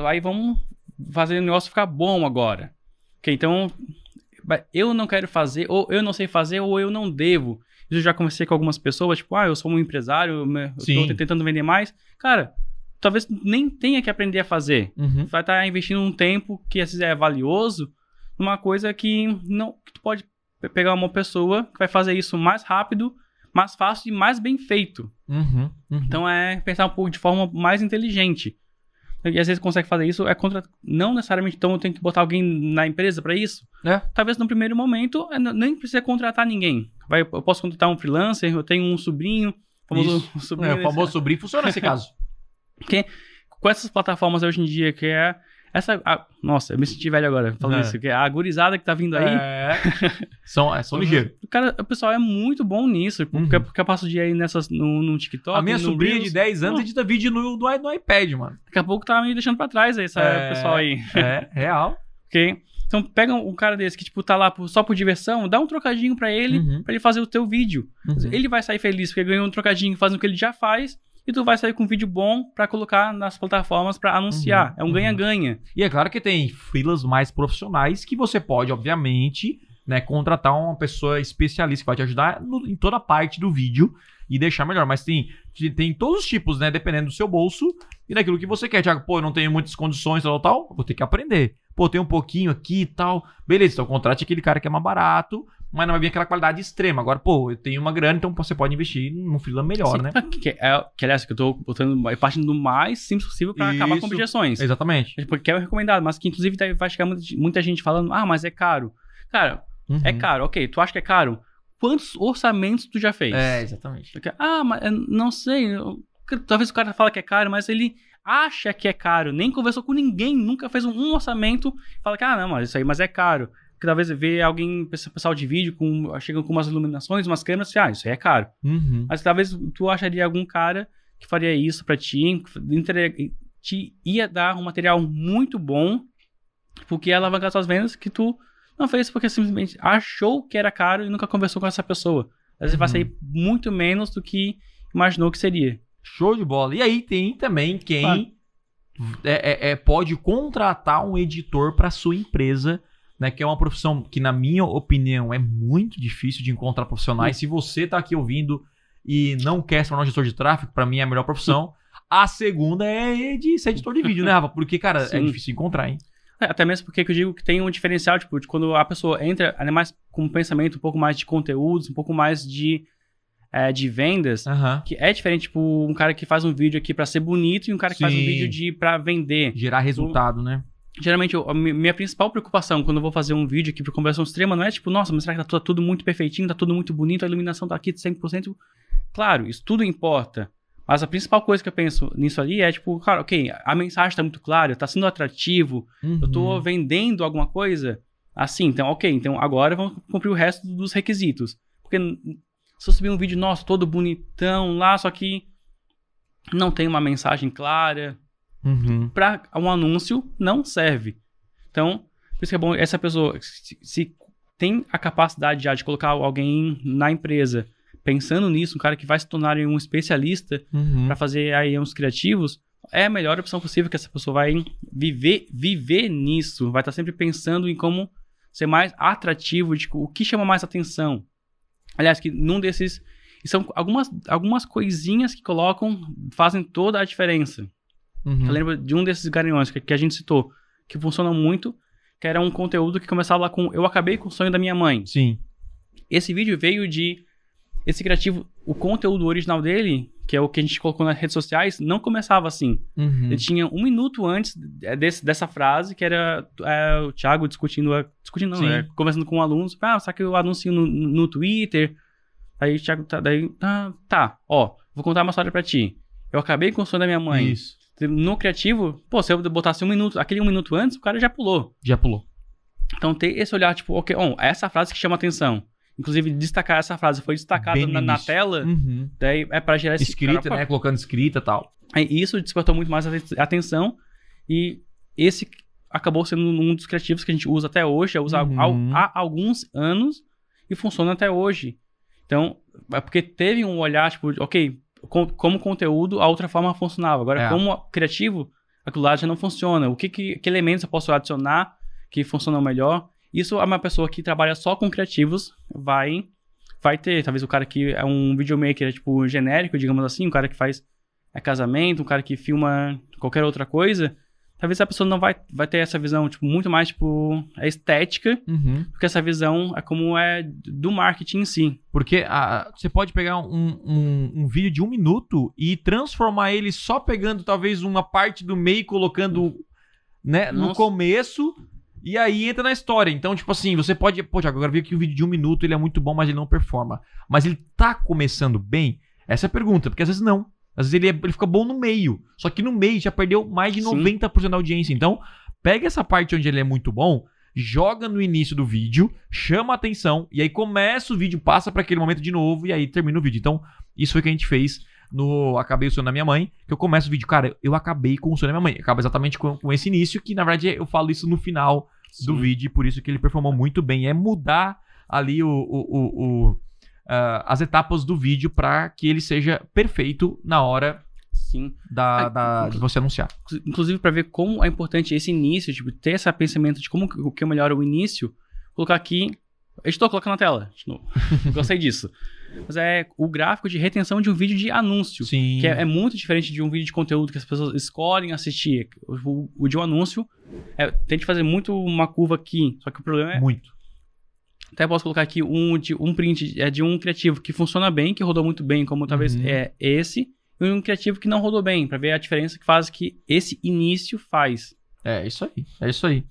[SPEAKER 2] aí vamos fazer o negócio ficar bom agora. Ok, então eu não quero fazer, ou eu não sei fazer, ou eu não devo. Eu já conversei com algumas pessoas, tipo, ah, eu sou um empresário, eu tentando vender mais. Cara, talvez nem tenha que aprender a fazer. Uhum. Vai estar tá investindo um tempo que às vezes é valioso, numa coisa que não que tu pode pegar uma pessoa que vai fazer isso mais rápido, mais fácil e mais bem feito. Uhum, uhum. Então é pensar um pouco de forma mais inteligente. E às vezes consegue fazer isso, é contra... não necessariamente então eu tenho que botar alguém na empresa para isso. É. Talvez no primeiro momento é, nem precisa contratar ninguém. Vai, eu posso contratar um freelancer, eu tenho um sobrinho. Famoso, sobrinho é, o famoso sobrinho funciona nesse caso. Porque com essas plataformas hoje em dia, que é essa. A, nossa, eu me senti velho agora falando é. isso, que é a gurizada que tá vindo aí. É. são, é, são ligeiros. O, cara, o pessoal é muito bom nisso. Porque, uhum. porque eu passo o dia aí nessas, no, no TikTok. A minha sobrinha Reels, de 10 anos edita vídeo no, do, iPad, mano. Daqui a pouco tá me deixando pra trás aí, esse é, pessoal aí. É, real. ok? Então pega um cara desse que, tipo, tá lá só por diversão, dá um trocadinho para ele, uhum. para ele fazer o teu vídeo. Uhum. Ele vai sair feliz porque ganhou um trocadinho fazendo o que ele já faz e tu vai sair com um vídeo bom para colocar nas plataformas
[SPEAKER 1] para anunciar. Uhum, é um uhum. ganha-ganha. Uhum. E é claro que tem filas mais profissionais que você pode, obviamente, né, contratar uma pessoa especialista que vai te ajudar no, em toda a parte do vídeo e deixar melhor. Mas tem, tem todos os tipos, né? Dependendo do seu bolso e daquilo que você quer. Tiago, pô, eu não tenho muitas condições, tal, tal, vou ter que aprender. Pô, tem um pouquinho aqui e tal. Beleza, então contrate aquele cara que é mais barato mas não vai vir aquela qualidade extrema. Agora, pô, eu tenho uma grana, então você pode investir num fila melhor, Sim, né?
[SPEAKER 2] Que, é, que, aliás, que eu tô botando, partindo do mais simples possível para acabar com objeções. Exatamente. É, porque é recomendado, mas que inclusive tá, vai chegar muita gente falando, ah, mas é caro. Cara, é uhum. é caro, ok, tu acha que é caro? Quantos orçamentos tu já fez? É, exatamente. Porque, ah, mas não sei, talvez o cara fala que é caro, mas ele acha que é caro, nem conversou com ninguém, nunca fez um orçamento, fala que, ah, não, mas isso aí, mas é caro que talvez vê alguém, pessoal de vídeo, com, chegam com umas iluminações, umas câmeras, assim, ah, isso aí é caro. Uhum. Mas talvez tu acharia algum cara que faria isso para ti, te ia dar um material muito bom, porque ia alavancar suas vendas que tu não fez porque simplesmente achou que era caro e nunca conversou com essa pessoa. Às vezes uhum. vai sair muito
[SPEAKER 1] menos do que imaginou que seria. Show de bola. E aí tem também quem claro. é, é, é, pode contratar um editor para sua empresa né, que é uma profissão que, na minha opinião, é muito difícil de encontrar profissionais. Se você está aqui ouvindo e não quer ser um gestor de tráfego, para mim é a melhor profissão. A segunda é de ser editor de vídeo, né, Rafa? Porque, cara, é Sim. é difícil encontrar, hein? É, até mesmo porque eu digo que tem um diferencial, tipo, de
[SPEAKER 2] quando a pessoa entra ainda mais com um pensamento um pouco mais de conteúdos, um pouco mais de, é, de vendas, uhum. que é diferente, tipo, um cara que faz um vídeo aqui para ser bonito e um cara que Sim. faz um vídeo de para vender. Gerar então, resultado, né? geralmente, a minha principal preocupação quando eu vou fazer um vídeo aqui para conversão extrema não é tipo, nossa, mas será que tá tudo muito perfeitinho, tá tudo muito bonito, a iluminação tá aqui de 100%? Claro, isso tudo importa. Mas a principal coisa que eu penso nisso ali é tipo, cara, ok, a mensagem tá muito clara, tá sendo atrativo, uhum. eu tô uhum. vendendo alguma coisa assim, então, ok, então agora vamos cumprir o resto dos requisitos. Porque se eu subir um vídeo, nossa, todo bonitão lá, só que não tem uma mensagem clara, Uhum. Para um anúncio, não serve. Então, por isso que é bom essa pessoa, se, tem a capacidade já de colocar alguém na empresa pensando nisso, um cara que vai se tornar um especialista uhum. para fazer aí uns criativos, é a melhor opção possível que essa pessoa vai viver, viver nisso, vai estar tá sempre pensando em como ser mais atrativo, de, o que chama mais atenção. Aliás, que num desses são algumas, algumas coisinhas que colocam, fazem toda a diferença. Uhum. Eu lembro de um desses garanhões que, que, a gente citou, que funciona muito, que era um conteúdo que começava lá com Eu acabei com o sonho da minha mãe. Sim. Esse vídeo veio de. Esse criativo, o conteúdo original dele, que é o que a gente colocou nas redes sociais, não começava assim. Uhum. Ele tinha um minuto antes desse, dessa frase, que era é, o Thiago discutindo, a, discutindo não, é, conversando com um aluno, ah, será que eu anuncio no, no Twitter? Aí o Thiago tá, daí, ah, tá, ó, vou contar uma história para ti. Eu acabei com o sonho da minha mãe. Isso. No criativo, pô, se eu botasse um minuto, aquele um minuto antes, o cara já pulou. Já pulou. Então ter esse olhar, tipo, ok, bom, oh, essa frase que chama atenção. Inclusive, destacar essa frase foi destacada na, na, tela, uhum. daí é para gerar esse Escrita, cara, né? Colocando escrita e tal. É, isso despertou muito mais a atenção e esse acabou sendo um dos criativos que a gente usa até hoje, é usa uhum. há, há alguns anos e funciona até hoje. Então, é porque teve um olhar, tipo, ok, como conteúdo, a outra forma funcionava. Agora, é. como criativo, aquilo lá já não funciona. O que, que, que elementos eu posso adicionar que funcionam melhor? Isso é uma pessoa que trabalha só com criativos vai vai ter. Talvez o cara que é um videomaker, tipo genérico, digamos assim, um cara que faz é, casamento, um cara que filma qualquer outra coisa, talvez a pessoa não vai, vai ter essa visão, tipo, muito mais, tipo, é estética, uhum.
[SPEAKER 1] porque essa visão é como é do marketing em si. Porque a, você pode pegar um, um, um, vídeo de um minuto e transformar ele só pegando, talvez, uma parte do meio e colocando né, no começo... E aí entra na história. Então, tipo assim, você pode. Pô, Thiago, agora vi que o vídeo de um minuto ele é muito bom, mas ele não performa. Mas ele tá começando bem? Essa é a pergunta, porque às vezes não. Às vezes ele, é, ele fica bom no meio. Só que no meio já perdeu mais de 90% da audiência. Então, pega essa parte onde ele é muito bom, joga no início do vídeo, chama a atenção, e aí começa o vídeo, passa para aquele momento de novo, e aí termina o vídeo. Então, isso foi o que a gente fez no Acabei o sonho da Minha Mãe, que eu começo o vídeo, cara, eu acabei com o sonho da minha mãe. Acaba exatamente com, com, esse início, que na verdade eu falo isso no final Sim. do vídeo, e por isso que ele performou muito bem. É mudar ali o, o, o, o uh, as etapas do vídeo para que ele seja perfeito na hora Sim. Da, ah, da, de você anunciar.
[SPEAKER 2] Inclusive, para ver como é importante esse início, tipo, ter esse pensamento de como o que é melhor o início, colocar aqui. estou, coloca na tela. Gostei disso. Mas é o gráfico de retenção de um vídeo de anúncio. Sim. Que é, é muito diferente de um vídeo de conteúdo que as pessoas escolhem assistir. O, o de um anúncio é, tem que fazer muito uma curva aqui. Só que o problema é. Muito até posso colocar aqui um, de, um print de, é, de um criativo que funciona bem, que rodou muito bem, como talvez uhum. é esse, e um criativo que não rodou bem, para ver a diferença que faz que esse
[SPEAKER 1] início faz. É isso aí, é isso aí.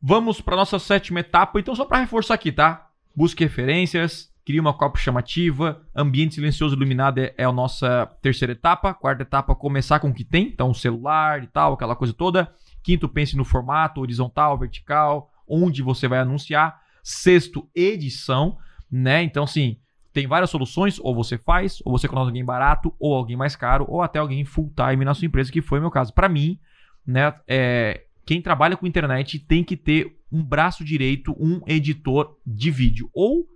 [SPEAKER 1] Vamos para nossa sétima etapa, então só para reforçar aqui, tá? Busque referências, cria uma cópia chamativa, ambiente silencioso iluminado é, é, a nossa terceira etapa, quarta etapa começar com o que tem, então celular e tal, aquela coisa toda. Quinto, pense no formato horizontal, vertical, onde você vai anunciar sexto edição, né? Então, sim, tem várias soluções, ou você faz, ou você contrata alguém barato, ou alguém mais caro, ou até alguém full time na sua empresa, que foi o meu caso. Para mim, né, é, quem trabalha com internet tem que ter um braço direito, um editor de vídeo, ou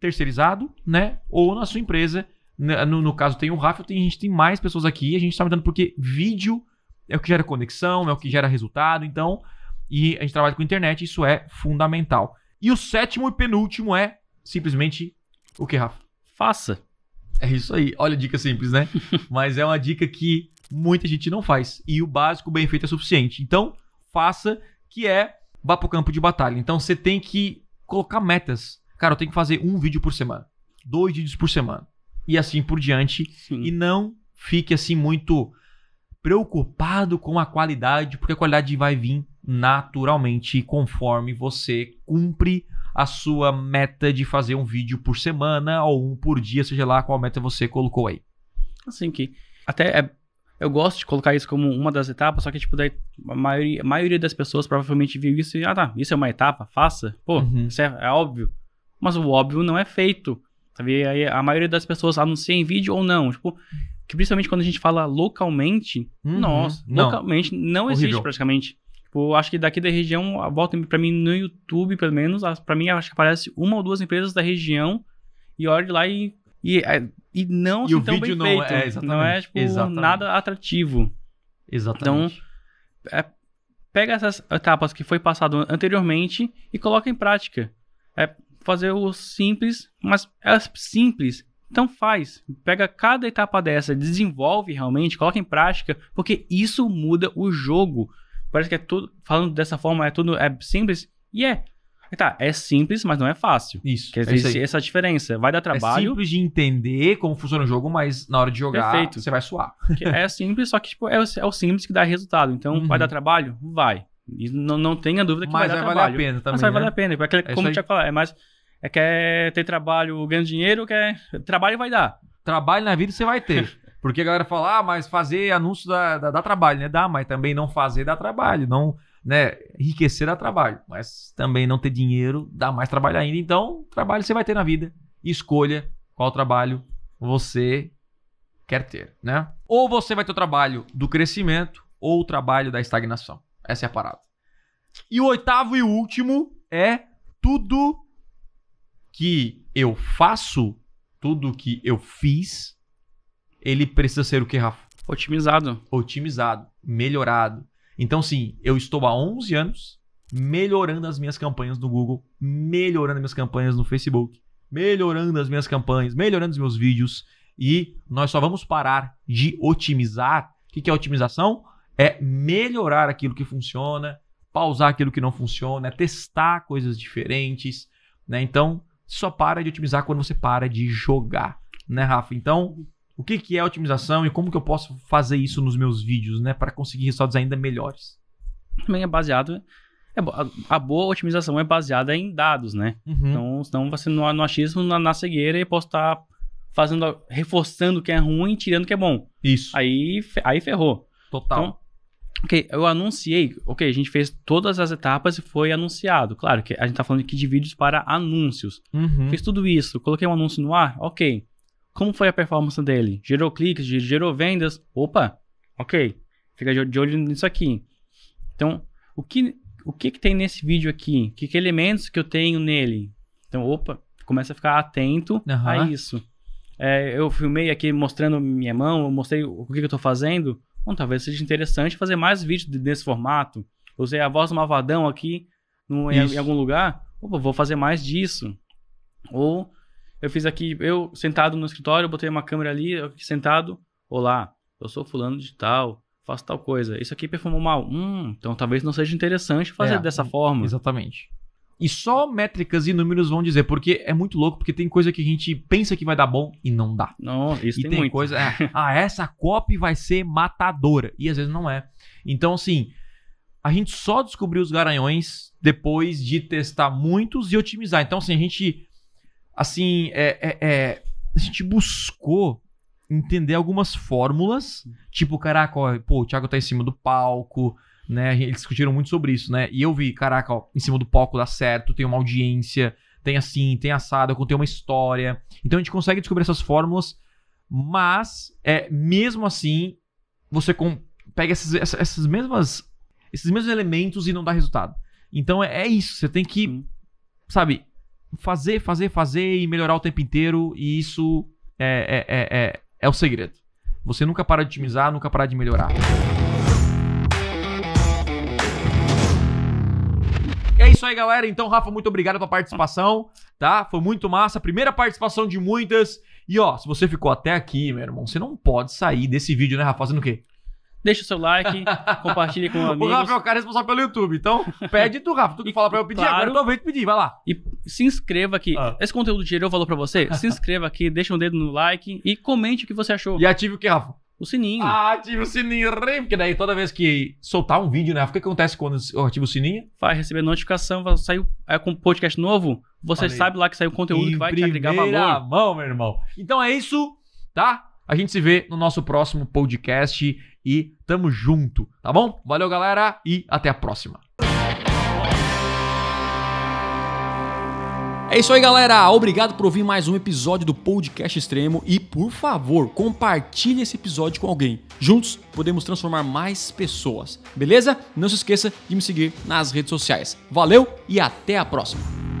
[SPEAKER 1] terceirizado, né, ou na sua empresa. Né, no, no caso, tem o Rafa, tem, a gente tem mais pessoas aqui, a gente está mudando porque vídeo é o que gera conexão, é o que gera resultado, então, e a gente trabalha com internet, isso é fundamental. E o sétimo e penúltimo é simplesmente o que, Rafa? Faça. É isso aí. Olha a dica simples, né? Mas é uma dica que muita gente não faz. E o básico bem feito é suficiente. Então, faça, que é vá pro campo de batalha. Então, você tem que colocar metas. Cara, eu tenho que fazer um vídeo por semana, dois vídeos por semana. E assim por diante. Sim. E não fique assim muito preocupado com a qualidade, porque a qualidade vai vir naturalmente conforme você cumpre a sua meta de fazer um vídeo por semana ou um por dia, seja lá qual meta você colocou aí.
[SPEAKER 2] Assim que até é, eu gosto de colocar isso como uma das etapas, só que tipo daí a maioria, a maioria das pessoas provavelmente viu isso e ah tá, isso é uma etapa, faça. Pô, uhum. isso é, é óbvio. Mas o óbvio não é feito. Sabe? Aí a maioria das pessoas anuncia em vídeo ou não, tipo que principalmente quando a gente fala localmente, uhum. nossa, não. localmente não Horrível. existe praticamente. Tipo, acho que daqui da região, volta para mim no YouTube, pelo menos, para mim acho que aparece uma ou duas empresas da região e olha lá e e, é, e não e assim o tão vídeo bem não é, feito. É, exatamente. Não é tipo, exatamente. nada atrativo. Então, exatamente. Então, é, pega essas etapas que foi passado anteriormente e coloca em prática. É fazer o simples, mas é simples. Então faz, pega cada etapa dessa, desenvolve realmente, coloca em prática, porque isso muda o jogo. Parece que é tudo. Falando dessa forma, é tudo é simples. E é. Tá, é simples, mas não é fácil. Isso. Quer é dizer, é essa diferença. Vai dar trabalho. É
[SPEAKER 1] simples de entender como funciona o jogo, mas na hora de jogar, Perfeito. você vai suar. é simples, só que tipo, é, o, é o simples que
[SPEAKER 2] dá resultado. Então, uhum. vai dar trabalho? Vai. E não, não tenha dúvida que mas vai dar vai trabalho. Mas vai valer a pena também. Mas vai né? valer a pena. Porque, é é como eu tinha falado, é mais. É quer ter trabalho, ganhando dinheiro, quer. Trabalho vai
[SPEAKER 1] dar. Trabalho na vida você vai ter. Porque a galera fala, ah, mas fazer anúncio dá, dá, dá trabalho, né? Dá, mas também não fazer dá trabalho. Não, né? Enriquecer dá trabalho. Mas também não ter dinheiro dá mais trabalho ainda. Então, trabalho você vai ter na vida. Escolha qual trabalho você quer ter, né? Ou você vai ter o trabalho do crescimento ou o trabalho da estagnação. Essa é a parada. E o oitavo e último é tudo que eu faço, tudo que eu fiz ele precisa ser o que, Rafa? Otimizado. Otimizado, melhorado. Então, sim, eu estou há 11 anos melhorando as minhas campanhas no Google, melhorando as minhas campanhas no Facebook, melhorando as minhas campanhas, melhorando os meus vídeos. E nós só vamos parar de otimizar. O que é otimização? É melhorar aquilo que funciona, pausar aquilo que não funciona, testar coisas diferentes. Né? Então, só para de otimizar quando você para de jogar, né, Rafa? Então, o que, que é otimização e como que eu posso fazer isso nos meus vídeos, né? Para conseguir resultados ainda melhores.
[SPEAKER 2] Também é baseado. É, a boa otimização é baseada em dados, né? Uhum. Então, senão você no, no achismo, na, na cegueira, e posso estar tá fazendo, reforçando o que é ruim, e tirando o que é bom. Isso. Aí, aí ferrou. Total. Então, Ok, eu anunciei. Ok, a gente fez todas as etapas e foi anunciado. Claro que a gente tá falando aqui de vídeos para anúncios. Uhum. Fiz tudo isso, coloquei um anúncio no ar, ok. Como foi a performance dele? Gerou cliques, gerou vendas? Opa, ok. Fica de olho nisso aqui. Então, o que o que, que tem nesse vídeo aqui? Que, que elementos que eu tenho nele? Então, opa, começa a ficar atento uhum. a isso. É, eu filmei aqui mostrando minha mão, eu mostrei o que, que eu estou fazendo. Bom, talvez seja interessante fazer mais vídeos nesse formato. Eu usei a voz do Mavadão aqui no, em, em, algum lugar. Opa, vou fazer mais disso. Ou eu fiz aqui, eu sentado no escritório, botei uma câmera ali, eu aqui sentado. Olá, eu sou fulano de tal, faço tal coisa.
[SPEAKER 1] Isso aqui perfumou mal. Hum, então talvez não seja interessante fazer é, dessa hum, forma. Exatamente. E só métricas e números vão dizer, porque é muito louco, porque tem coisa que a gente pensa que vai dar bom e não dá. Não, isso e tem, tem muito. coisa. É, ah, essa copy vai ser matadora. E às vezes não é. Então, assim, a gente só descobriu os garanhões depois de testar muitos e otimizar. Então, assim, a gente assim, é, é, é, a gente buscou entender algumas fórmulas, tipo, caraca, ó, pô, o Thiago tá em cima do palco, né? Eles discutiram muito sobre isso, né? E eu vi, caraca, ó, em cima do palco dá certo, tem uma audiência, tem assim, tem assado, eu contei uma história. Então a gente consegue descobrir essas fórmulas, mas é mesmo assim, você com, pega essas, essas mesmas esses mesmos elementos e não dá resultado. Então é, é isso, você tem que, sabe, fazer, fazer, fazer e melhorar o tempo inteiro. E isso é, é, é, é, é o segredo. Você nunca para de otimizar, nunca para de melhorar. É isso aí, galera. Então, Rafa, muito obrigado pela participação, tá? Foi muito massa. Primeira participação de muitas. E ó, se você ficou até aqui, meu irmão, você não pode sair desse vídeo, né, Rafa? Fazendo o quê? deixa o seu like, compartilha com amigos. O Rafa é o cara responsável pelo YouTube, então pede tu, Rafa. Tu que fala pra eu pedir claro, agora, eu tô vendo pedir,
[SPEAKER 2] vai lá. E se inscreva aqui. Ah. Esse conteúdo gerou valor pra você? Se inscreva aqui, deixa um dedo no like
[SPEAKER 1] e comente o que você achou. E ative o que, Rafa? O sininho. Ah, ative o sininho, porque daí toda vez que soltar um vídeo, né? O que acontece quando eu ativo o sininho? Vai receber notificação, vai sair é com um podcast novo, você Falei. sabe lá que saiu conteúdo em que vai te agregar valor. mão, meu irmão. Então é isso, tá? A gente se vê no nosso próximo podcast e tamo junto, tá bom? Valeu, galera, e até a próxima. É isso aí, galera. Obrigado por ouvir mais um episódio do Podcast Extremo e, por favor, compartilhe esse episódio com alguém. Juntos podemos transformar mais pessoas. Beleza? Não se esqueça de me seguir nas redes sociais. Valeu e até a próxima.